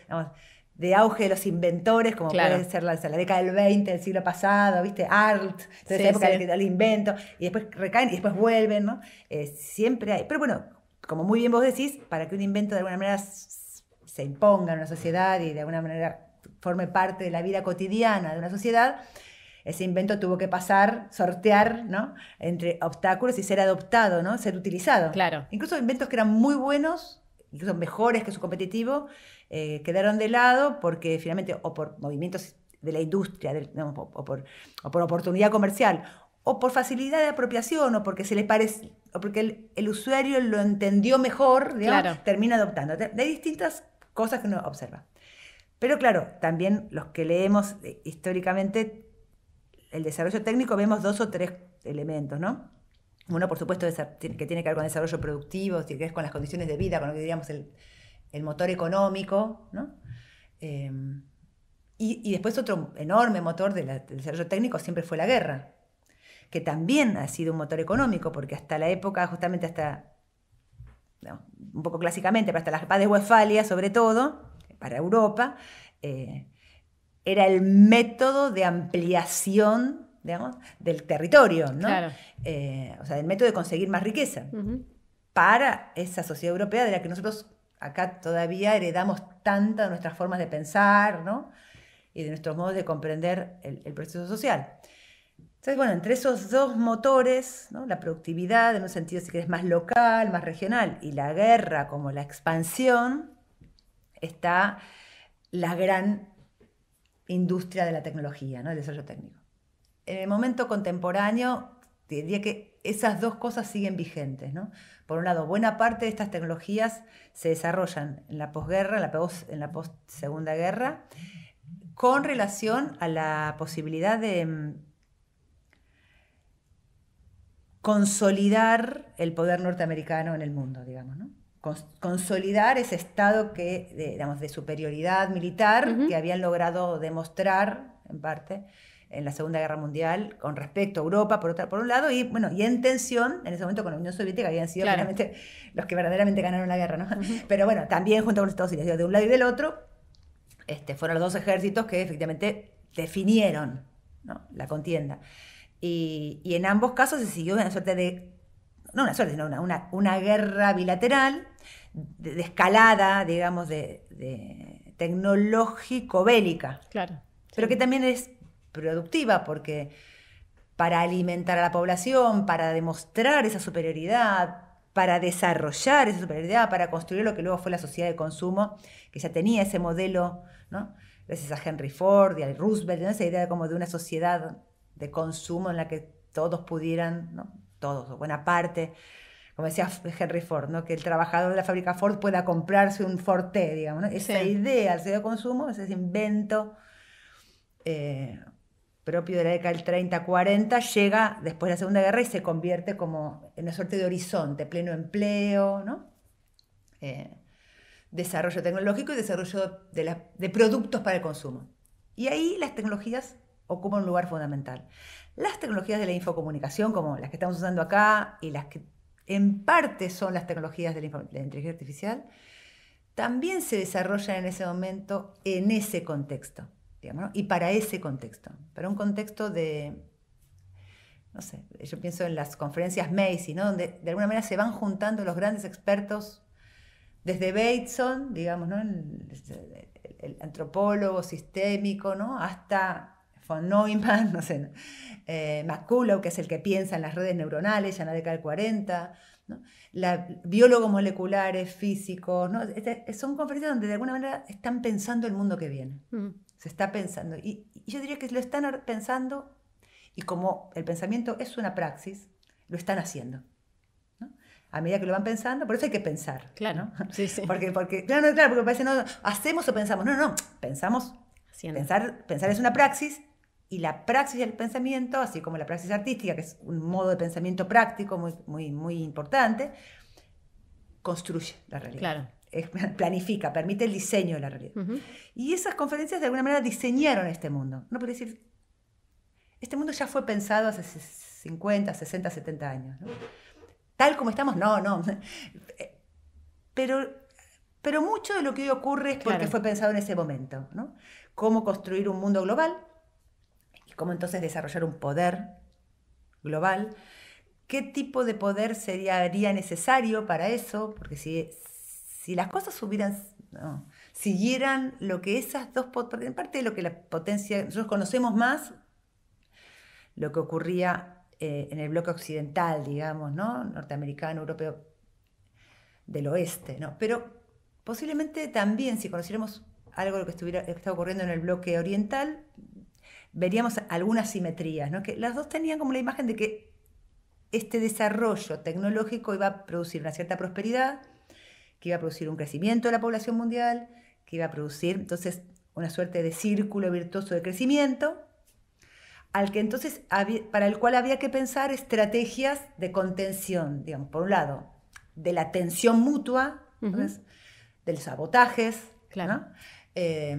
auge de los inventores, como puede ser la, década del 20, del siglo pasado, ¿viste? Art, de esa época del invento, y después recaen y después vuelven, ¿no? Eh, siempre hay. Pero bueno, como muy bien vos decís, para que un invento de alguna manera se imponga en una sociedad y de alguna manera forme parte de la vida cotidiana de una sociedad, ese invento tuvo que pasar, sortear, ¿no? Entre obstáculos y ser adoptado, ¿no? Ser utilizado. Claro. Incluso inventos que eran muy buenos, incluso mejores que su competitivo, eh, quedaron de lado porque finalmente, o por movimientos de la industria, o, por, por, oportunidad comercial, o por facilidad de apropiación, o porque se le parece, o porque el, usuario lo entendió mejor, termina adoptando. Hay distintas cosas que uno observa. Pero claro, también los que leemos eh, históricamente el desarrollo técnico vemos dos o tres elementos, ¿no? Uno, por supuesto, que tiene que ver con el desarrollo productivo, tiene que ver con las condiciones de vida, con lo que diríamos el, motor económico, ¿no? Eh, y, después otro enorme motor del desarrollo técnico siempre fue la guerra, que también ha sido un motor económico, porque hasta la época, justamente hasta, un poco clásicamente, pero hasta las paz de Westfalia sobre todo, para Europa, eh, era el método de ampliación del territorio, eh, o sea, el método de conseguir más riqueza para esa sociedad europea de la que nosotros acá todavía heredamos tanta de nuestras formas de pensar, Y de nuestros modos de comprender el, proceso social. Entonces, bueno, entre esos dos motores, la productividad en un sentido, si querés, más local, más regional, y la guerra como la expansión, está la gran industria de la tecnología, ¿no? el desarrollo técnico. En el momento contemporáneo, diría que esas dos cosas siguen vigentes. ¿no? Por un lado, buena parte de estas tecnologías se desarrollan en la posguerra, en la, possegunda Guerra, con relación a la posibilidad de mm, consolidar el poder norteamericano en el mundo, digamos. ¿no? consolidar ese estado que, de, de superioridad militar que habían logrado demostrar, en parte, en la Segunda Guerra Mundial con respecto a Europa, por, otra, por un lado, y, bueno, y en tensión en ese momento con la Unión Soviética, habían sido claramente los que verdaderamente ganaron la guerra, ¿no? Pero bueno, también junto con los Estados Unidos, de un lado y del otro, este, fueron los dos ejércitos que efectivamente definieron la contienda. Y, y en ambos casos se siguió la suerte de no una suerte, sino una, una, guerra bilateral de, escalada, digamos, de, tecnológico-bélica. Claro. Pero que también es productiva porque para alimentar a la población, para demostrar esa superioridad, para desarrollar esa superioridad, para construir lo que luego fue la sociedad de consumo, que ya tenía ese modelo, ¿no? gracias a Henry Ford y al Roosevelt, esa idea como de una sociedad de consumo en la que todos pudieran todos o buena parte, como decía Henry Ford, ¿no? que el trabajador de la fábrica Ford pueda comprarse un Forte, digamos. Esa idea del de consumo, ese invento eh, propio de la década del 30-40, llega después de la Segunda Guerra y se convierte como en una suerte de horizonte, pleno empleo, eh, desarrollo tecnológico y desarrollo de, de productos para el consumo. Y ahí las tecnologías ocupan un lugar fundamental. Las tecnologías de la infocomunicación, como las que estamos usando acá y las que en parte son las tecnologías de la, inteligencia artificial, también se desarrollan en ese momento, en ese contexto, digamos, y para ese contexto, para un contexto de, no sé, yo pienso en las conferencias Macy, ¿no? donde de alguna manera se van juntando los grandes expertos, desde Bateson, digamos, el, el antropólogo sistémico, ¿no? hasta von Neumann, no sé, eh, que es el que piensa en las redes neuronales ya en la década del 40, la, biólogos moleculares, físicos, este, son conferencias donde de alguna manera están pensando el mundo que viene, mm. se está pensando. Y, yo diría que lo están pensando y como el pensamiento es una praxis, lo están haciendo. A medida que lo van pensando, por eso hay que pensar. Claro. Sí, sí. Porque, porque, claro, claro, porque parece, no, hacemos o pensamos. No, no, pensamos Pensar, pensar, es una praxis y la praxis del pensamiento, así como la praxis artística, que es un modo de pensamiento práctico muy, muy, muy importante, construye la realidad. planifica, permite el diseño de la realidad. Y esas conferencias de alguna manera diseñaron este mundo. No decir, este mundo ya fue pensado hace 50, 60, 70 años. Tal como estamos, no, no. Eh, pero, pero mucho de lo que hoy ocurre es porque fue pensado en ese momento. Cómo construir un mundo global, cómo entonces desarrollar un poder global. ¿Qué tipo de poder sería necesario para eso? Porque si, las cosas hubieran, siguieran lo que esas dos, en parte de lo que la potencia, nosotros conocemos más lo que ocurría eh, en el bloque occidental, digamos, ¿no? Norteamericano, europeo, del oeste, ¿no? Pero posiblemente también si conociéramos algo lo que, estuviera, está ocurriendo en el bloque oriental, veríamos algunas simetrías, que las dos tenían como la imagen de que este desarrollo tecnológico iba a producir una cierta prosperidad, que iba a producir un crecimiento de la población mundial, que iba a producir entonces una suerte de círculo virtuoso de crecimiento, al que entonces para el cual había que pensar estrategias de contención, digamos, por un lado, de la tensión mutua, del sabotajes, claro. ¿no? Eh,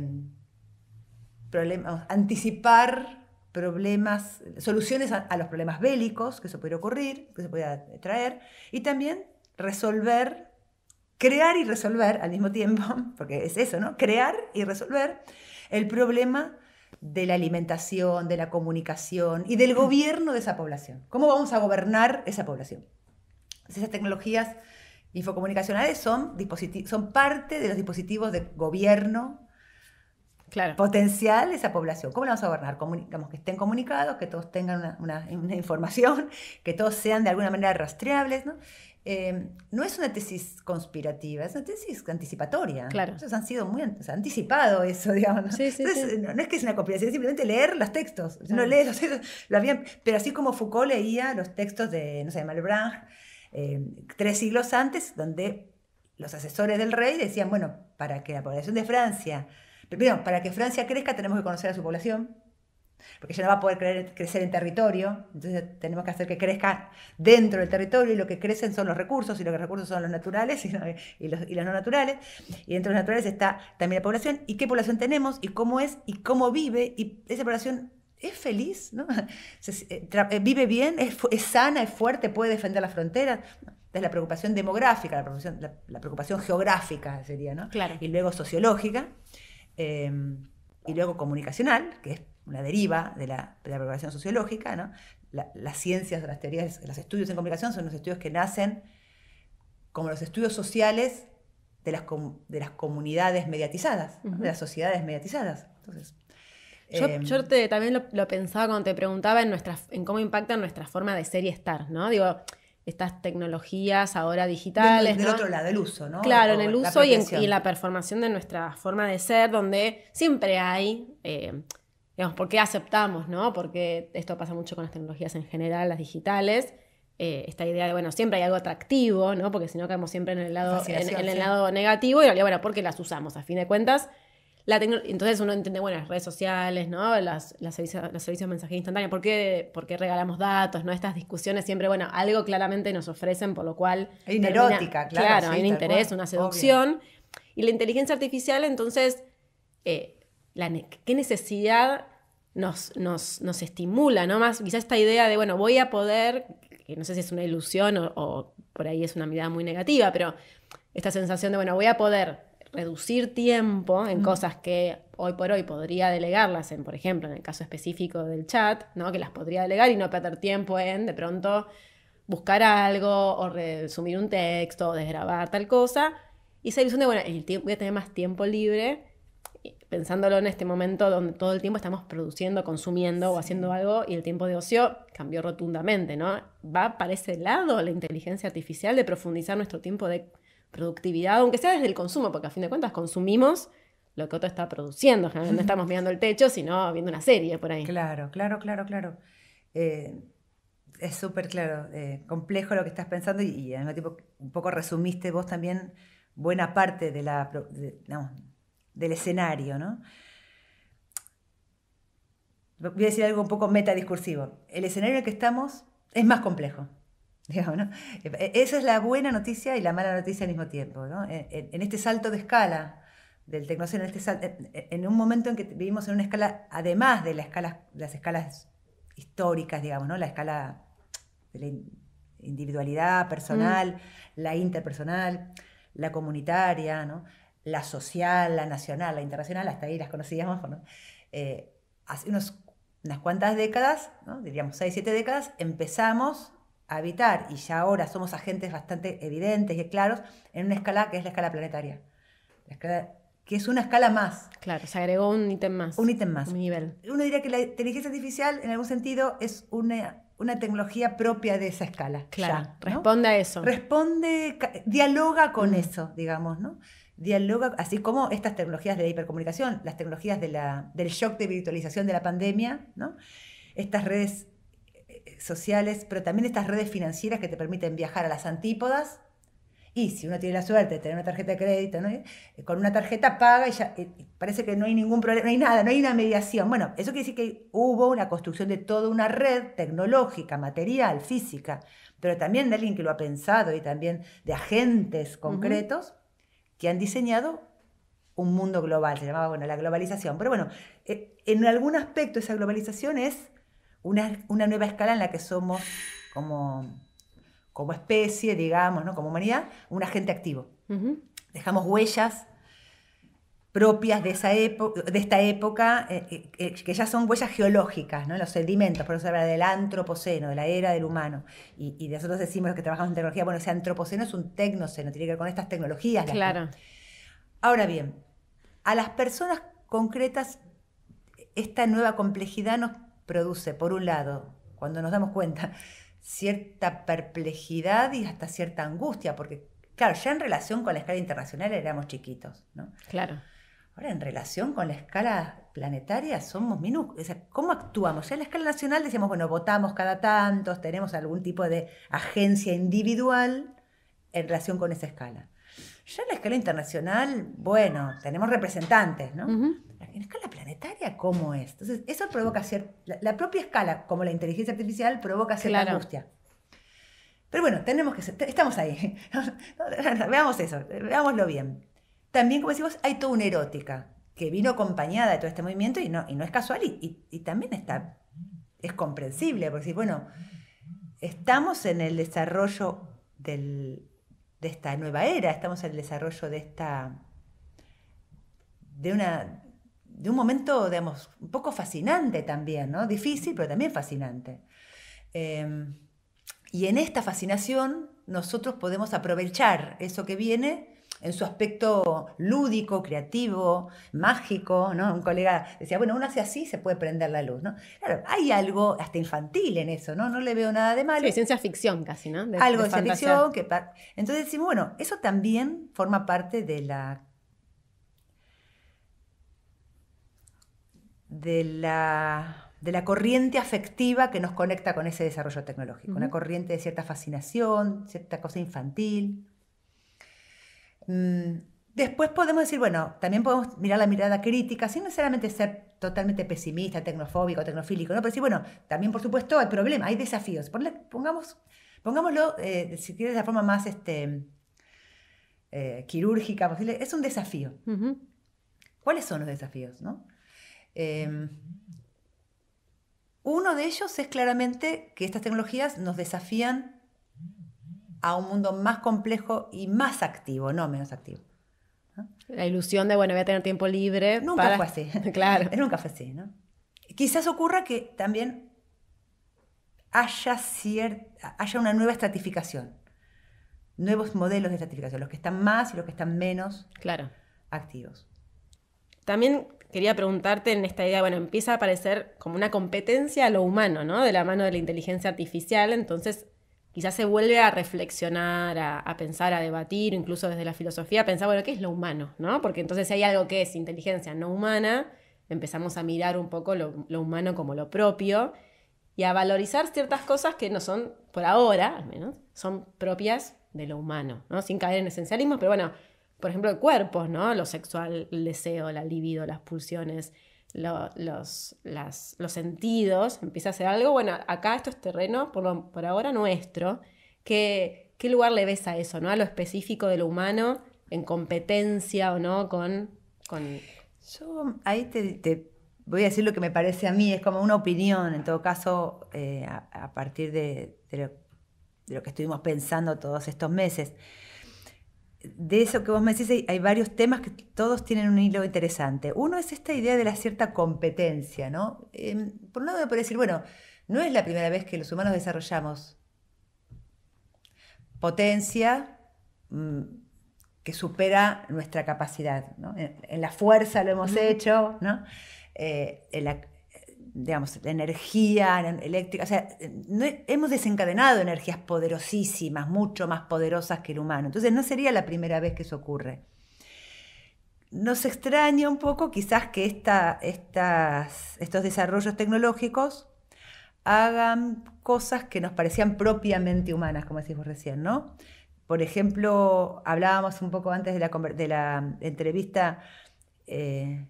anticipar problemas, soluciones a, los problemas bélicos que se pudiera ocurrir, que se pueda traer, y también resolver, crear y resolver al mismo tiempo, porque es eso, ¿no? Crear y resolver el problema de la alimentación, de la comunicación y del gobierno de esa población. ¿Cómo vamos a gobernar esa población? Esas tecnologías infocomunicacionales son, son parte de los dispositivos de gobierno potencial de esa población. ¿Cómo la vamos a gobernar? Comunicamos que estén comunicados, que todos tengan una, información, que todos sean de alguna manera rastreables, ¿no? Eh, no es una tesis conspirativa, es una tesis anticipatoria. Claro. han sido muy anticipado eso, digamos. ¿no? es que sea una conspiración, es simplemente leer los textos. No, pero así como Foucault leía los textos de, no sé, eh, tres siglos antes, donde los asesores del rey decían, bueno, para que la población de Francia Primero, para que Francia crezca tenemos que conocer a su población, porque ya no va a poder crecer en territorio, entonces tenemos que hacer que crezca dentro del territorio y lo que crecen son los recursos y los recursos son los naturales y, los, no naturales. Y dentro de los naturales está también la población y qué población tenemos y cómo es y cómo vive y esa población es feliz, eh, eh, vive bien, es, sana, es fuerte, puede defender las fronteras. es la preocupación demográfica, la preocupación, la, la preocupación geográfica sería, ¿no? Claro. Y luego sociológica. Em, y luego comunicacional, que es una deriva de la, de preparación sociológica, ¿no? las ciencias, las teorías, los estudios en comunicación son los estudios que nacen como los estudios sociales de las, de las comunidades mediatizadas, de las sociedades mediatizadas. Entonces, yo, em, también lo, pensaba cuando te preguntaba en, en cómo impacta nuestra forma de ser y estar, ¿no? Digo, estas tecnologías ahora digitales. Del, otro lado, el uso, ¿no? Claro, en el uso y en, la performación de nuestra forma de ser, donde siempre hay, eh, digamos, ¿por qué aceptamos, ¿no? Porque esto pasa mucho con las tecnologías en general, las digitales. Eh, esta idea de, bueno, siempre hay algo atractivo, ¿no? Porque si no caemos siempre en el lado, en, el lado negativo y en realidad, bueno, porque las usamos? A fin de cuentas, entonces uno entiende, bueno, las redes sociales, ¿no? Las, los servicios de mensajería instantánea, ¿por qué, regalamos datos, ¿no? Estas discusiones siempre, bueno, algo claramente nos ofrecen, por lo cual... Hay una erótica, claro. Claro, hay un interés, una seducción. Y la inteligencia artificial, entonces, eh, ¿qué necesidad nos, nos, estimula, ¿no? Más esta idea de, bueno, voy a poder, que no sé si es una ilusión o por ahí es una mirada muy negativa, pero esta sensación de, bueno, voy a poder reducir tiempo en mm. cosas que hoy por hoy podría delegarlas en, por ejemplo, en el caso específico del chat, ¿no? Que las podría delegar y no perder tiempo en de pronto buscar algo o resumir un texto o desgrabar tal cosa. Y se ilusión de, bueno, el voy a tener más tiempo libre, pensándolo en este momento donde todo el tiempo estamos produciendo, consumiendo o haciendo algo y el tiempo de ocio cambió rotundamente, ¿no? Va para ese lado la inteligencia artificial de profundizar nuestro tiempo de productividad, aunque sea desde el consumo, porque a fin de cuentas consumimos lo que otro está produciendo. No estamos mirando el techo, sino viendo una serie por ahí. Claro, claro, claro, claro. Eh, es súper claro, eh, complejo lo que estás pensando y, al mismo tiempo un poco resumiste vos también buena parte de la, del escenario, ¿no? Voy a decir algo un poco metadiscursivo. El escenario en el que estamos es más complejo. ¿no? E-, esa es la buena noticia y la mala noticia al mismo tiempo. En, este salto de escala del tecnoceno, en, este en, un momento en que vivimos en una escala, además de la escala, las escalas históricas, digamos, la escala de la individualidad personal, mm. la interpersonal, la comunitaria, ¿no? la social, la nacional, la internacional, hasta ahí las conocíamos. ¿no? Eh, hace unas cuantas décadas, diríamos 6, 7 décadas, empezamos habitar, y ya ahora somos agentes bastante evidentes y claros, en una escala que es la escala planetaria. que es una escala más. Claro, se agregó un ítem más. Un ítem más. Un nivel. Uno diría que la inteligencia artificial, en algún sentido, es una, una tecnología propia de esa escala. Claro, responde a eso. Responde, dialoga con mm. eso, digamos, ¿no? Dialoga, así como estas tecnologías de la hipercomunicación, las tecnologías del shock de virtualización de la pandemia, ¿no? Estas redes sociales, pero también estas redes financieras que te permiten viajar a las antípodas. Y si uno tiene la suerte de tener una tarjeta de crédito, eh, con una tarjeta paga eh, y parece que no hay ningún problema, no hay nada, no hay una mediación. Bueno, eso quiere decir que hubo una construcción de toda una red tecnológica, material, física, pero también de alguien que lo ha pensado y también de agentes concretos que han diseñado un mundo global, se llamaba bueno, la globalización. Pero bueno, eh, en algún aspecto esa globalización es una, nueva escala en la que somos como, como especie, digamos, ¿no? como humanidad, un agente activo. Dejamos huellas propias de, esa de esta época, eh, eh, eh, que ya son huellas geológicas, ¿no? los sedimentos, por eso habla del antropoceno, de la era del humano. Y, nosotros decimos los que trabajamos en tecnología, bueno, ese antropoceno es un tecnoceno, tiene que ver con estas tecnologías. Claro. Ahora bien, a las personas concretas, esta nueva complejidad nos produce, por un lado, cuando nos damos cuenta, cierta perplejidad y hasta cierta angustia, porque, claro, ya en relación con la escala internacional éramos chiquitos, ¿no? Claro. Ahora, en relación con la escala planetaria, somos minúsculos. O sea, ¿Cómo actuamos? Ya en la escala nacional decimos, bueno, votamos cada tantos, tenemos algún tipo de agencia individual en relación con esa escala. Ya en la escala internacional, bueno, tenemos representantes, ¿no? en escala planetaria, ¿cómo es? Entonces, eso provoca cierta. La, propia escala, como la inteligencia artificial, provoca cierta angustia. Pero bueno, tenemos que. estamos ahí. veamos eso, veámoslo bien. También, como decimos, hay toda una erótica que vino acompañada de todo este movimiento y no, y no es casual y, también está. Es comprensible, porque si, bueno, estamos en el desarrollo de esta nueva era, estamos en el desarrollo de esta. de una de un momento, digamos, un poco fascinante también, ¿no? Difícil, pero también fascinante. Em, y en esta fascinación nosotros podemos aprovechar eso que viene en su aspecto lúdico, creativo, mágico, ¿no? Un colega decía, bueno, uno hace así, se puede prender la luz, ¿no? Claro, hay algo hasta infantil en eso, ¿no? No le veo nada de malo. Es ciencia ficción casi, ¿no? algo de, ciencia ficción. Que Entonces decimos, bueno, eso también forma parte de la de la, corriente afectiva que nos conecta con ese desarrollo tecnológico, una corriente de cierta fascinación, cierta cosa infantil. Mm, después podemos decir, bueno, también podemos mirar la mirada crítica, sin necesariamente ser totalmente pesimista, tecnofóbico, tecnofílico, ¿no? pero sí, bueno, también por supuesto hay problemas, hay desafíos. pongamos, pongámoslo, eh, si quieres, de la forma más este, eh, quirúrgica posible, es un desafío. ¿Cuáles son los desafíos? ¿no? Em, uno de ellos es claramente que estas tecnologías nos desafían a un mundo más complejo y más activo, no menos activo. La ilusión de, bueno, voy a tener tiempo libre. Nunca fue así. claro. Nunca fue así, Quizás ocurra que también haya, cierta haya una nueva estratificación, nuevos modelos de estratificación, los que están más y los que están menos claro. activos. También quería preguntarte en esta idea, bueno, empieza a aparecer como una competencia a lo humano, ¿no? De la mano de la inteligencia artificial, entonces quizás se vuelve a reflexionar, a, pensar, a debatir, incluso desde la filosofía, a pensar, bueno, ¿qué es lo humano, ¿no? Porque entonces si hay algo que es inteligencia no humana, empezamos a mirar un poco lo, lo humano como lo propio y a valorizar ciertas cosas que no son, por ahora al menos, son propias de lo humano, ¿no? Sin caer en esencialismos, pero bueno, por ejemplo, el cuerpo, ¿no? Lo sexual, el deseo, la libido, las pulsiones, los, sentidos, empieza a ser algo. Bueno, acá esto es terreno, por, ahora nuestro. ¿Qué, ¿Qué lugar le ves a eso, ¿no? A lo específico de lo humano, en competencia o no con. Yo ahí te, voy a decir lo que me parece a mí, es como una opinión, en todo caso, eh, a, partir de, lo, de lo que estuvimos pensando todos estos meses de eso que vos me decís, hay, varios temas que todos tienen un hilo interesante. Uno es esta idea de la cierta competencia, ¿no? Em, por un lado me puede decir, bueno, no es la primera vez que los humanos desarrollamos potencia mm, que supera nuestra capacidad, ¿no? En, la fuerza lo hemos hecho, ¿no? Eh, digamos, la energía eléctrica, o sea, hemos desencadenado energías poderosísimas, mucho más poderosas que el humano. Entonces no sería la primera vez que eso ocurre. Nos extraña un poco quizás que estas, estos desarrollos tecnológicos hagan cosas que nos parecían propiamente humanas, como decimos recién, ¿no? Por ejemplo, hablábamos un poco antes de la, de la entrevista eh,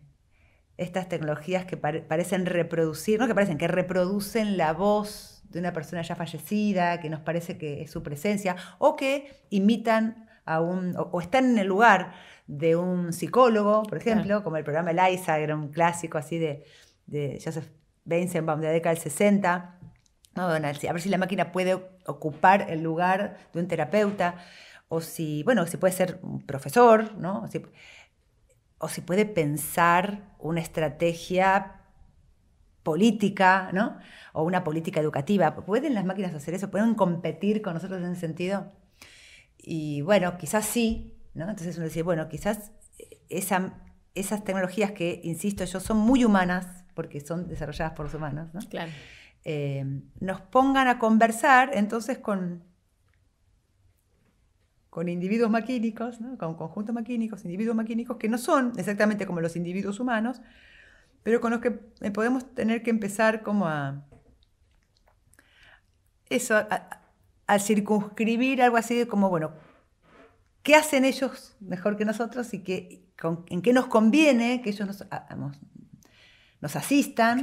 estas tecnologías que parecen reproducir, no que parecen, que reproducen la voz de una persona ya fallecida, que nos parece que es su presencia, o que imitan a un, o, están en el lugar de un psicólogo, por ejemplo, como el programa Eliza, era un clásico así de, de Joseph Benson, de la década del 60, no, Donald? a ver si la máquina puede ocupar el lugar de un terapeuta, o si, bueno, si puede ser un profesor, ¿no? o si puede pensar una estrategia política, ¿no? O una política educativa. ¿Pueden las máquinas hacer eso? ¿Pueden competir con nosotros en ese sentido? Y bueno, quizás sí, Entonces uno dice, bueno, quizás esas tecnologías que, insisto yo, son muy humanas, porque son desarrolladas por los humanos, ¿no? Claro. Eh, nos pongan a conversar entonces con, con individuos maquínicos, con conjuntos maquínicos, individuos maquínicos que no son exactamente como los individuos humanos, pero con los que eh, podemos tener que empezar como a eso, a, circunscribir algo así de como, bueno, ¿qué hacen ellos mejor que nosotros y qué, en qué nos conviene que ellos nos, nos, asistan?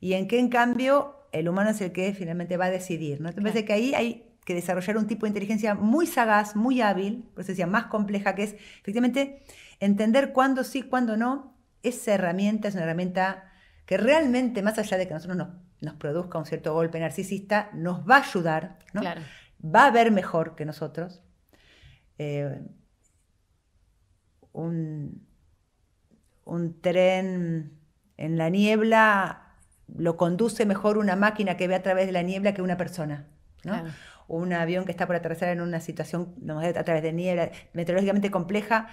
y en qué, en cambio, el humano es el que finalmente va a decidir. ¿no? parece que ahí hay que desarrollar un tipo de inteligencia muy sagaz, muy hábil, por decía, más compleja, que es efectivamente entender cuándo sí, cuándo no. Esa herramienta es una herramienta que realmente, más allá de que a nosotros nos, produzca un cierto golpe narcisista, nos va a ayudar, ¿no? va a ver mejor que nosotros. Eh, un, un tren en la niebla lo conduce mejor una máquina que ve a través de la niebla que una persona. ¿no? un avión que está por aterrizar en una situación a través de niebla meteorológicamente compleja,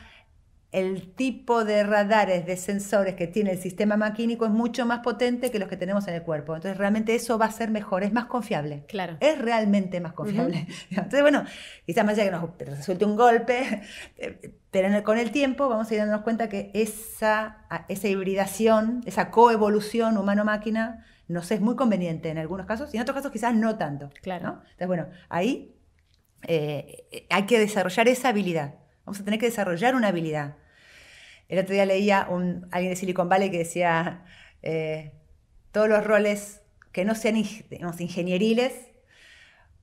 el tipo de radares, de sensores que tiene el sistema maquínico es mucho más potente que los que tenemos en el cuerpo. Entonces, realmente eso va a ser mejor, es más confiable. Claro. Es realmente más confiable. Entonces, bueno, quizás más allá que nos resulte un golpe, eh, pero con el tiempo vamos a ir dándonos cuenta que esa, esa hibridación, esa coevolución humano-máquina, nos es muy conveniente en algunos casos y en otros casos quizás no tanto. Claro. Entonces, bueno, ahí eh, hay que desarrollar esa habilidad. Vamos a tener que desarrollar una habilidad. El otro día leía un, alguien de Silicon Valley que decía, eh, todos los roles que no sean ingenieriles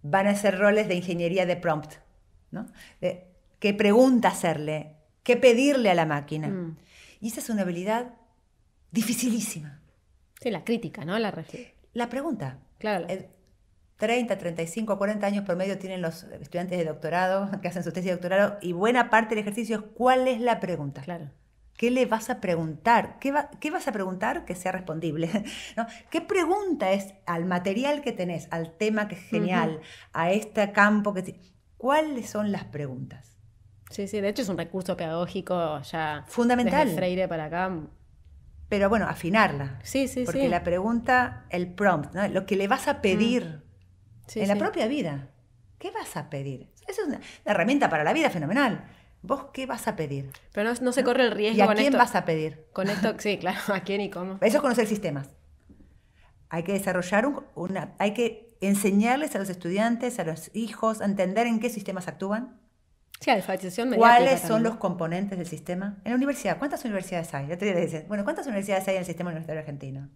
van a ser roles de ingeniería de prompt. ¿Qué pregunta hacerle? ¿Qué pedirle a la máquina? Mm. Y esa es una habilidad dificilísima Sí, la crítica, ¿no? La, la pregunta. Claro. 30, 35, 40 años promedio tienen los estudiantes de doctorado que hacen su tesis de doctorado y buena parte del ejercicio es cuál es la pregunta. Claro. ¿Qué le vas a preguntar? ¿Qué, vas a preguntar que sea respondible? ¿Qué pregunta es al material que tenés, al tema que es genial, a este campo que... ¿Cuáles son las preguntas? Sí, sí, de hecho es un recurso pedagógico ya... Fundamental. Desde Freire para acá, pero bueno, afinarla. Sí, sí, Porque la pregunta, el prompt, lo que le vas a mm. pedir en la propia vida. ¿Qué vas a pedir? Esa es una, herramienta para la vida fenomenal. ¿Vos qué vas a pedir? Pero no, se corre el riesgo. ¿Y a quién vas a pedir? Con esto, sí, claro, a quién y cómo. Eso es conocer sistemas. Hay que desarrollar una. Hay que enseñarles a los estudiantes, a los hijos, a entender en qué sistemas actúan ¿Cuáles son los componentes del sistema? En la universidad, ¿cuántas universidades hay? Ya te dicen, bueno, ¿cuántas universidades hay en el sistema universitario argentino?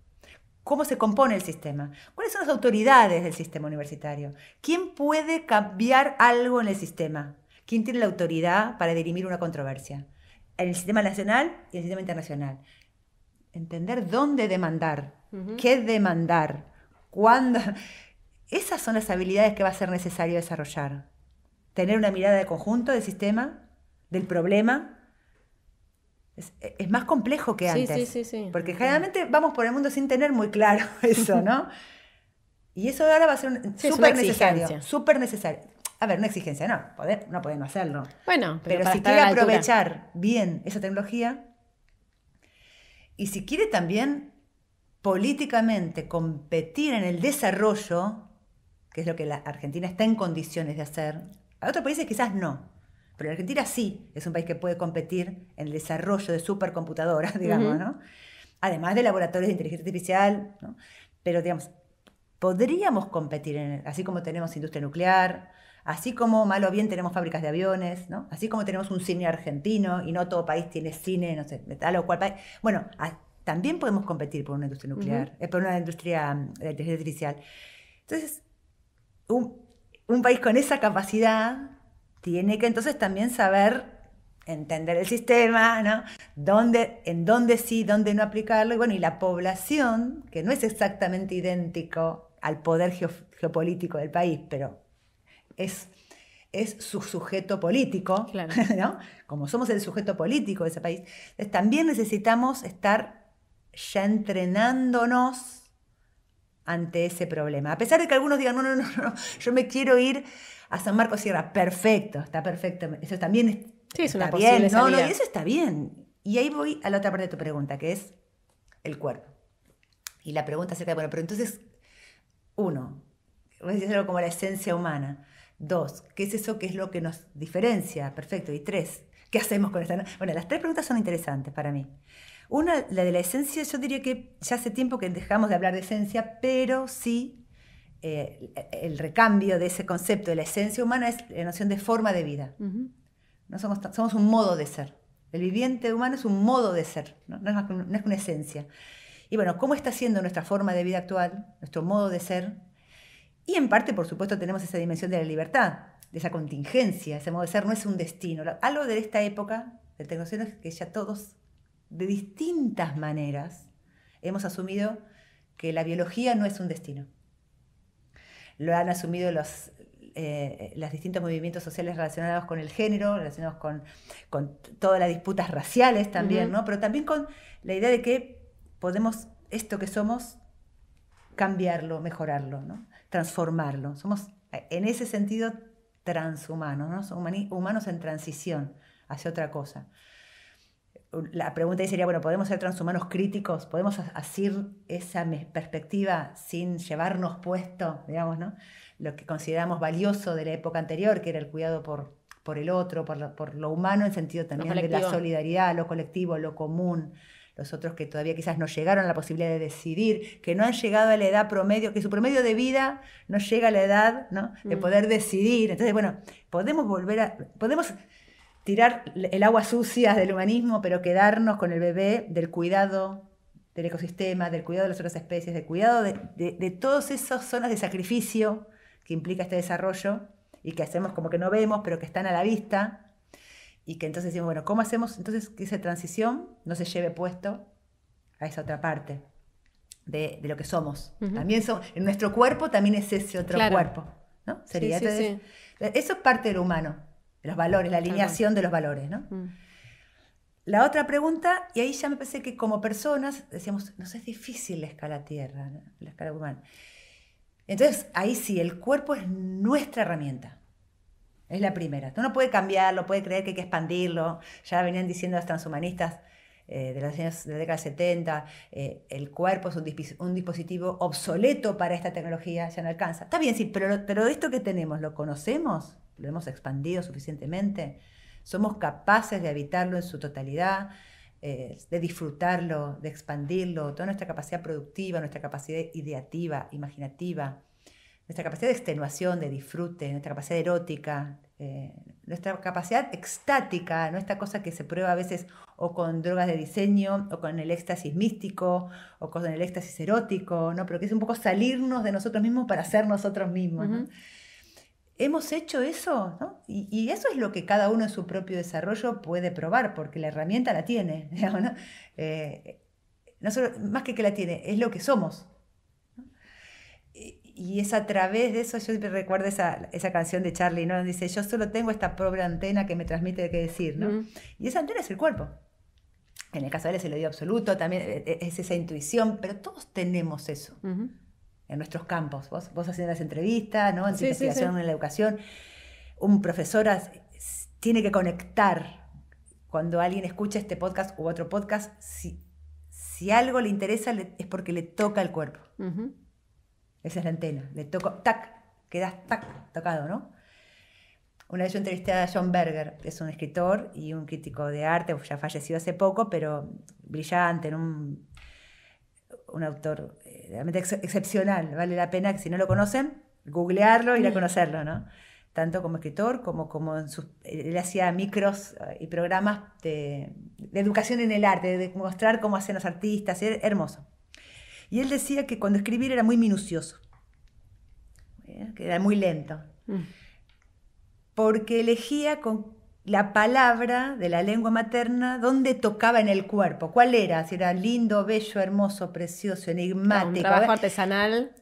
¿Cómo se compone el sistema? ¿Cuáles son las autoridades del sistema universitario? ¿Quién puede cambiar algo en el sistema? ¿Quién tiene la autoridad para dirimir una controversia? En el sistema nacional y el sistema internacional. Entender dónde demandar, qué demandar, cuándo. Esas son las habilidades que va a ser necesario desarrollar tener una mirada de conjunto del sistema, del problema. Es, más complejo que antes. Sí, sí, sí, porque generalmente vamos por el mundo sin tener muy claro eso, ¿no? y eso ahora va a ser súper necesario. Súper necesario. A ver, una exigencia, no, no podemos hacerlo. Bueno, pero, si quiere aprovechar bien esa tecnología y si quiere también políticamente competir en el desarrollo, que es lo que la Argentina está en condiciones de hacer, a otros países quizás no, pero la Argentina sí es un país que puede competir en el desarrollo de supercomputadoras, digamos, ¿no? Además de laboratorios de inteligencia artificial, ¿no? Pero, digamos, podríamos competir, en, así como tenemos industria nuclear, así como, malo o bien, tenemos fábricas de aviones, ¿no? Así como tenemos un cine argentino y no todo país tiene cine, no sé, tal o cual país. Bueno, también podemos competir por una industria nuclear, eh, por una industria eh, de inteligencia artificial. Entonces, un, un país con esa capacidad tiene que entonces también saber entender el sistema, ¿no? en dónde sí, dónde no aplicarlo. Y bueno, y la población, que no es exactamente idéntico al poder geopolítico del país, pero es, es su sujeto político, ¿no? Como somos el sujeto político de ese país. también necesitamos estar ya entrenándonos ante ese problema. A pesar de que algunos digan, no, no, no, no, yo me quiero ir a San Marcos Sierra. Perfecto, está perfecto. Eso también es, sí, está bien. No, eso está bien. Y ahí voy a la otra parte de tu pregunta, que es el cuerpo. Y la pregunta acerca de, bueno, pero entonces, uno, voy a decir algo como la esencia humana. Dos, ¿qué es eso que es lo que nos diferencia? Perfecto. Y tres, ¿qué hacemos con esta? Bueno, las tres preguntas son interesantes para mí. Una, la de la esencia, yo diría que ya hace tiempo que dejamos de hablar de esencia, pero sí eh, el recambio de ese concepto de la esencia humana es la noción de forma de vida. no somos, somos un modo de ser. El viviente humano es un modo de ser, no, es, una, esencia. Y bueno, ¿cómo está siendo nuestra forma de vida actual, nuestro modo de ser? Y en parte, por supuesto, tenemos esa dimensión de la libertad, de esa contingencia, ese modo de ser no es un destino. Algo de esta época de tecnología es que ya todos de distintas maneras, hemos asumido que la biología no es un destino. Lo han asumido los, eh, los distintos movimientos sociales relacionados con el género, relacionados con, todas las disputas raciales también, ¿no? Pero también con la idea de que podemos esto que somos cambiarlo, mejorarlo, ¿no? transformarlo. Somos, en ese sentido, transhumanos, ¿no? Humanos en transición hacia otra cosa la pregunta sería, bueno, ¿podemos ser transhumanos críticos? ¿Podemos asir esa perspectiva sin llevarnos puesto, digamos, ¿no? lo que consideramos valioso de la época anterior, que era el cuidado por, por el otro, por lo, humano en sentido también de la solidaridad, lo colectivo, lo común? los otros que todavía quizás no llegaron a la posibilidad de decidir, que no han llegado a la edad promedio, que su promedio de vida no llega a la edad ¿no? de mm. poder decidir. Entonces, bueno, podemos volver a, podemos tirar el agua sucia del humanismo, pero quedarnos con el bebé del cuidado del ecosistema, del cuidado de las otras especies, del cuidado de, todas esas zonas de sacrificio que implica este desarrollo y que hacemos como que no vemos, pero que están a la vista. Y que entonces decimos, bueno, ¿cómo hacemos entonces que esa transición no se lleve puesto a esa otra parte de, lo que somos? También en nuestro cuerpo también es ese otro cuerpo, ¿no? Sería, Eso es parte del humano los valores, la alineación de los valores, ¿no? Mm. La otra pregunta, y ahí ya me pensé que como personas decíamos, nos es difícil la escala tierra, la escala humana. Entonces, ahí sí, el cuerpo es nuestra herramienta. Es la primera. no puede cambiarlo, puede creer que hay que expandirlo. Ya venían diciendo los transhumanistas eh, de, las la década 70, eh, el cuerpo es un, dispositivo obsoleto para esta tecnología, ya no alcanza. Está bien, sí, pero, pero esto que tenemos, ¿lo conocemos? lo hemos expandido suficientemente, somos capaces de habitarlo en su totalidad, eh, de disfrutarlo, de expandirlo, toda nuestra capacidad productiva, nuestra capacidad ideativa, imaginativa, nuestra capacidad de extenuación, de disfrute, nuestra capacidad erótica, eh, nuestra capacidad extática, no esta cosa que se prueba a veces o con drogas de diseño, o con el éxtasis místico, o con el éxtasis erótico, ¿no? pero que es un poco salirnos de nosotros mismos para ser nosotros mismos. ¿no? hemos hecho eso, ¿no? Y, eso es lo que cada uno en su propio desarrollo puede probar, porque la herramienta la tiene, eh, ¿no? solo, más que que la tiene, es lo que somos. Y, es a través de eso, yo siempre recuerdo esa, esa canción de Charlie, ¿no? Dice, yo solo tengo esta pobre antena que me transmite qué decir, ¿no? Y esa antena es el cuerpo. En el caso de él es el dio absoluto, también eh, eh, es esa intuición, pero todos tenemos eso en nuestros campos. Vos, vos haciendo las entrevistas, En investigación, en la educación. Un profesor tiene que conectar cuando alguien escucha este podcast u otro podcast. Si, si algo le interesa es porque le toca el cuerpo. Esa es la antena. Le toca, tac, quedas tac, tocado, ¿no? Una vez yo entrevisté a John Berger, es un escritor y un crítico de arte, ya fallecido hace poco, pero brillante, en un un autor eh, realmente excepcional. Vale la pena que si no lo conocen, googlearlo, ir a mm. conocerlo, ¿no? Tanto como escritor como, como en sus, él hacía micros eh, y programas de, educación en el arte, de mostrar cómo hacen los artistas, era hermoso. Y él decía que cuando escribir era muy minucioso, ¿eh? que era muy lento, mm. porque elegía con la palabra de la lengua materna, dónde tocaba en el cuerpo, cuál era, si era lindo, bello, hermoso, precioso, enigmático. un trabajo artesanal.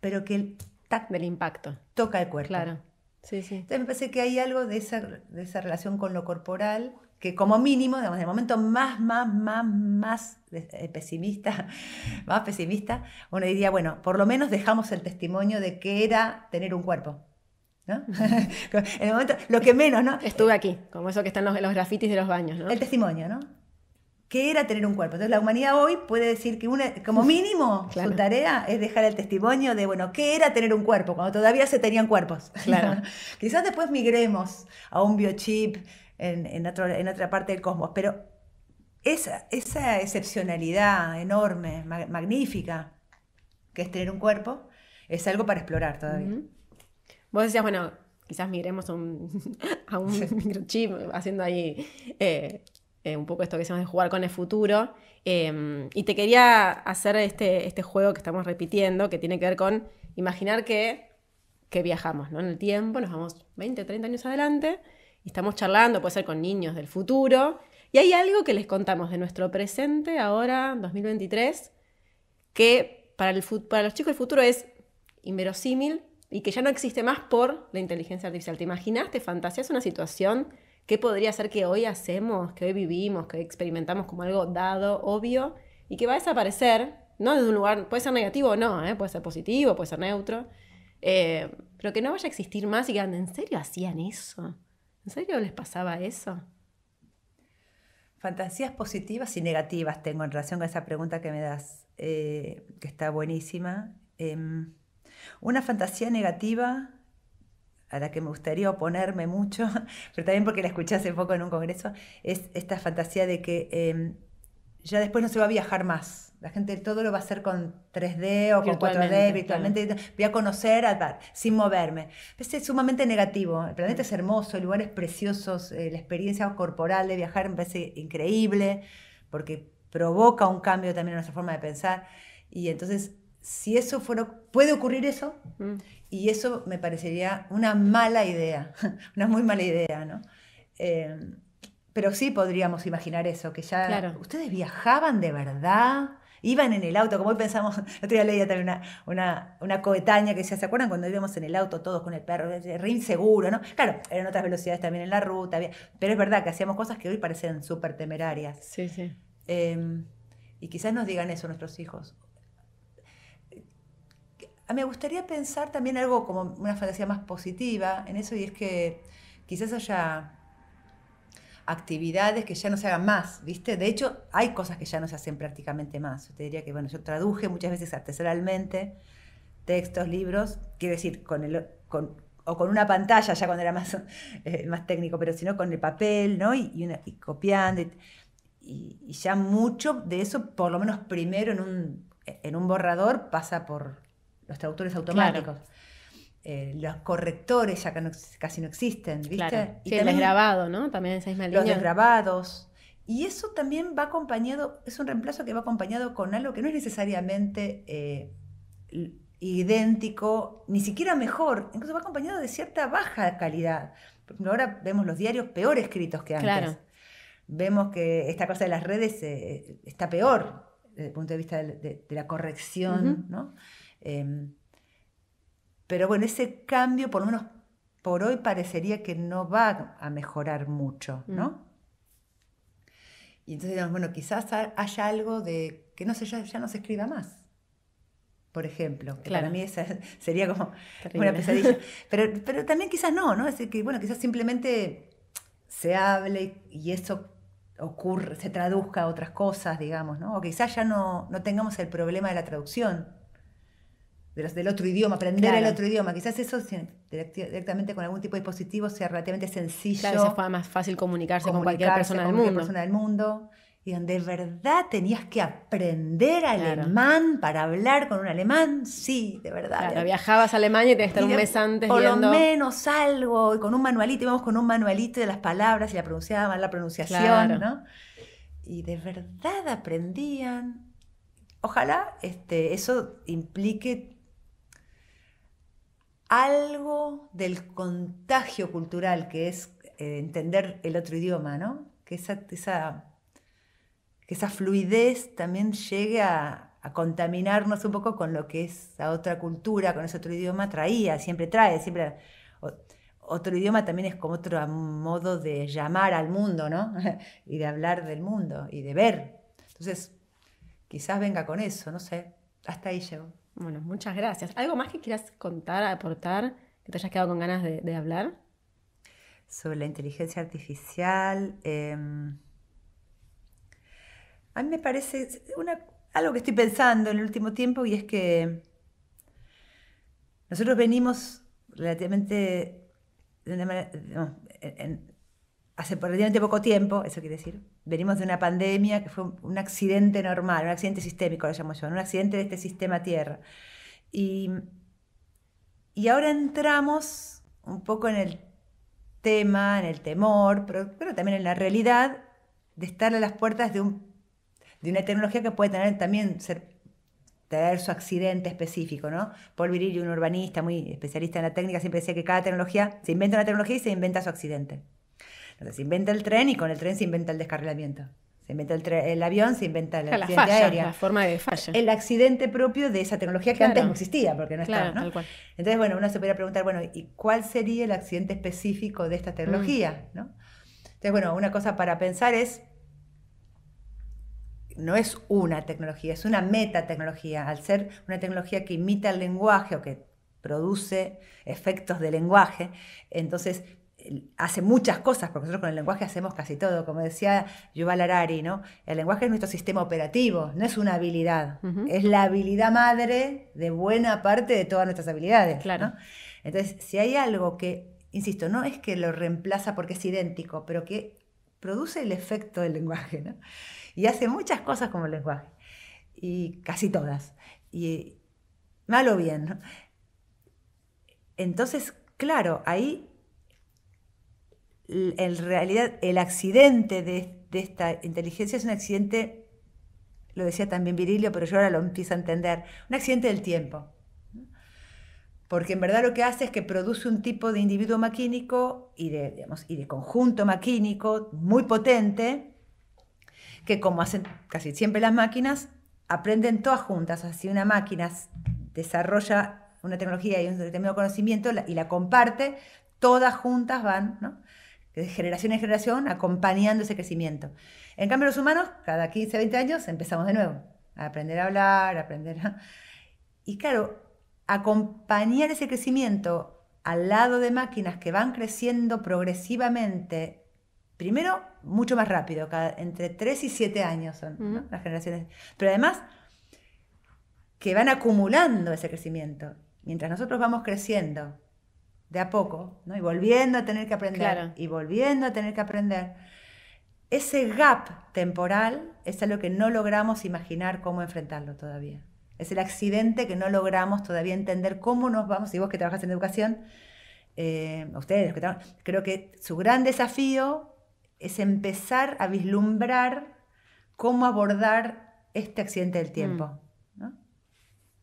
Pero que el tac del impacto. Toca el cuerpo. Claro. Sí, sí. Entonces me parece que hay algo de esa, de esa relación con lo corporal que como mínimo, digamos, en el momento más, más, más, más eh, pesimista, más pesimista, uno diría, bueno, por lo menos dejamos el testimonio de que era tener un cuerpo lo que menos, ¿no? Estuve aquí, como eso que están los, los grafitis de los baños, El testimonio, ¿no? ¿Qué era tener un cuerpo? Entonces la humanidad hoy puede decir que una, como mínimo su tarea es dejar el testimonio de, bueno, ¿qué era tener un cuerpo? Cuando todavía se tenían cuerpos. Claro. Quizás después migremos a un biochip en, en, en otra parte del cosmos, pero esa, esa excepcionalidad enorme, magnífica, que es tener un cuerpo, es algo para explorar todavía. Vos decías, bueno, quizás miremos a un, a un microchip haciendo ahí eh, eh, un poco esto que hacemos de jugar con el futuro. Em, y te quería hacer este, este juego que estamos repitiendo, que tiene que ver con imaginar que, que viajamos ¿no? en el tiempo, nos vamos 20, 30 años adelante y estamos charlando, puede ser con niños del futuro. Y hay algo que les contamos de nuestro presente ahora, 2023, que para, el, para los chicos del futuro es inverosímil, y que ya no existe más por la inteligencia artificial. ¿Te imaginaste? fantasías es una situación que podría ser que hoy hacemos, que hoy vivimos, que experimentamos como algo dado, obvio, y que va a desaparecer, no desde un lugar, puede ser negativo o no, ¿eh? puede ser positivo, puede ser neutro, eh, pero que no vaya a existir más y que ¿en serio hacían eso? ¿En serio les pasaba eso? Fantasías positivas y negativas tengo en relación con esa pregunta que me das, eh, que está buenísima. Em, una fantasía negativa a la que me gustaría oponerme mucho, pero también porque la escuché hace poco en un congreso, es esta fantasía de que em, ya después no se va a viajar más. La gente todo lo va a hacer con 3D o con 4D, virtualmente. Voy a conocer a, sin moverme. Pues es sumamente negativo. El planeta es hermoso, lugares preciosos, eh, la experiencia corporal de viajar me parece increíble, porque provoca un cambio también en nuestra forma de pensar. Y entonces si eso fuera, puede ocurrir eso, mm. y eso me parecería una mala idea, una muy mala idea, ¿no? Eh, pero sí podríamos imaginar eso, que ya ustedes viajaban de verdad, iban en el auto, como hoy pensamos, el otro día también una, una, que ¿se acuerdan cuando íbamos en el auto todos con el perro? Re inseguro, ¿no? Claro, eran otras velocidades también en la ruta, pero es verdad que hacíamos cosas que hoy parecen súper temerarias. Sí, sí. Eh, y quizás nos digan eso nuestros hijos. Ah, me gustaría pensar también algo como una fantasía más positiva en eso y es que quizás haya actividades que ya no se hagan más, ¿viste? De hecho, hay cosas que ya no se hacen prácticamente más. Yo te diría que, bueno, yo traduje muchas veces artesanalmente textos, libros, quiero decir, con o con una pantalla, ya cuando era más, eh, más técnico, pero sino con el papel, ¿no? Y, copiando. Y, ya mucho de eso, por lo menos primero en un borrador, pasa por los traductores automáticos. Eh, los correctores ya casi no existen, ¿viste? Y también, el desgrabado, ¿no? También esa misma línea. Los desgrabados. Y eso también va acompañado, es un reemplazo que va acompañado con algo que no es necesariamente eh, idéntico, ni siquiera mejor, incluso va acompañado de cierta baja calidad. ahora vemos los diarios peor escritos que antes. Vemos que esta cosa de las redes eh, está peor desde el punto de vista de, la corrección, ¿no? Em, pero bueno, ese cambio, por lo menos por hoy, parecería que no va a mejorar mucho, mm. ¿no? Y entonces bueno, quizás haya algo de que no sé, ya, no se escriba más por ejemplo. para mí sería como una pesadilla. Pero, también quizás no, ¿no? que bueno, quizás simplemente se hable y eso ocurre, se traduzca a otras cosas, digamos, ¿no? O quizás ya no, no tengamos el problema de la traducción, del otro idioma, aprender el otro idioma. Quizás eso directamente con algún tipo de dispositivo sea relativamente sencillo. Claro, se fue más fácil comunicarse, con cualquier persona del mundo. del mundo. Y donde de verdad tenías que aprender alemán para hablar con un alemán, sí, de verdad. Claro, ¿eh? viajabas a Alemania y tenías que estar un mes antes Por lo menos algo, y con un manualito, íbamos con un manualito de las palabras y la pronunciaban, la pronunciación, ¿no? Y de verdad aprendían. Ojalá este, eso implique algo del contagio cultural que es eh, entender el otro idioma, ¿no? Que esa, fluidez también llegue a, contaminarnos un poco con lo que es la otra cultura, con ese otro idioma traía, siempre trae, siempre... otro idioma también es como otro modo de llamar al mundo, ¿no? y de hablar del mundo y de ver. Entonces, quizás venga con eso, no sé. Hasta ahí llego. Bueno, muchas gracias. ¿Algo más que quieras contar, aportar, que te hayas quedado con ganas de, hablar? Sobre la inteligencia artificial. Em, a mí me parece algo que estoy pensando en el último tiempo y es que nosotros venimos relativamente hace relativamente poco tiempo, eso quiere decir, venimos de una pandemia que fue un accidente normal, un accidente sistémico lo llamo yo, un accidente de este sistema Tierra. Y, ahora entramos un poco en el tema, en el temor, pero, también en la realidad de estar a las puertas de, una tecnología que puede tener también ser su accidente específico, ¿no? Paul Virilio, un urbanista muy especialista en la técnica, siempre decía que cada tecnología, se inventa una tecnología y se inventa su accidente se inventa el tren y con el tren se inventa el descarrilamiento. Se inventa el, avión, se inventa la, accidente aérea. forma de falla. El accidente propio de esa tecnología que antes no existía, porque no estaba. Entonces, bueno, uno se podría preguntar, bueno, ¿y cuál sería el accidente específico de esta mm. tecnología? ¿no? Entonces, bueno, una cosa para pensar es, no es una tecnología, es una metatecnología. Al ser una tecnología que imita el lenguaje o que produce efectos de lenguaje, entonces hace muchas cosas, porque nosotros con el lenguaje hacemos casi todo, como decía Yuval Harari, ¿no? El lenguaje es nuestro sistema operativo, no es una habilidad, es la habilidad madre de buena parte de todas nuestras habilidades. Claro. Entonces, si hay algo que, insisto, no es que lo reemplaza porque es idéntico, pero que produce el efecto del lenguaje, Y hace muchas cosas como el lenguaje, y casi todas, y mal o bien, Entonces, claro, ahí en realidad el accidente de, esta inteligencia es un accidente, lo decía también Virilio, pero yo ahora lo empiezo a entender, un accidente del tiempo. Porque en verdad lo que hace es que produce un tipo de individuo maquínico y de, conjunto maquínico muy potente, que como hacen casi siempre las máquinas, aprenden todas juntas. Así si una máquina desarrolla una tecnología y un determinado conocimiento y la comparte, todas juntas van, de generación en generación, acompañando ese crecimiento. En cambio, los humanos, cada 15, 20 años, empezamos de nuevo, a aprender a hablar, a aprender a... Y claro, acompañar ese crecimiento al lado de máquinas que van creciendo progresivamente, primero, mucho más rápido, entre 3 y 7 años son las generaciones, pero además que van acumulando ese crecimiento. Mientras nosotros vamos creciendo de a poco, ¿no? y volviendo a tener que aprender, y volviendo a tener que aprender, ese gap temporal es algo que no logramos imaginar cómo enfrentarlo todavía. Es el accidente que no logramos todavía entender cómo nos vamos, y vos que trabajas en educación, eh, ustedes creo que su gran desafío es empezar a vislumbrar cómo abordar este accidente del tiempo. Mm.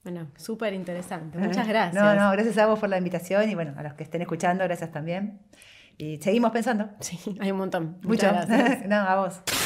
Bueno, súper interesante. Muchas gracias. No, no, gracias a vos por la invitación y bueno, a los que estén escuchando, gracias también. Y seguimos pensando. Sí, hay un montón. Muchas gracias. no, a vos.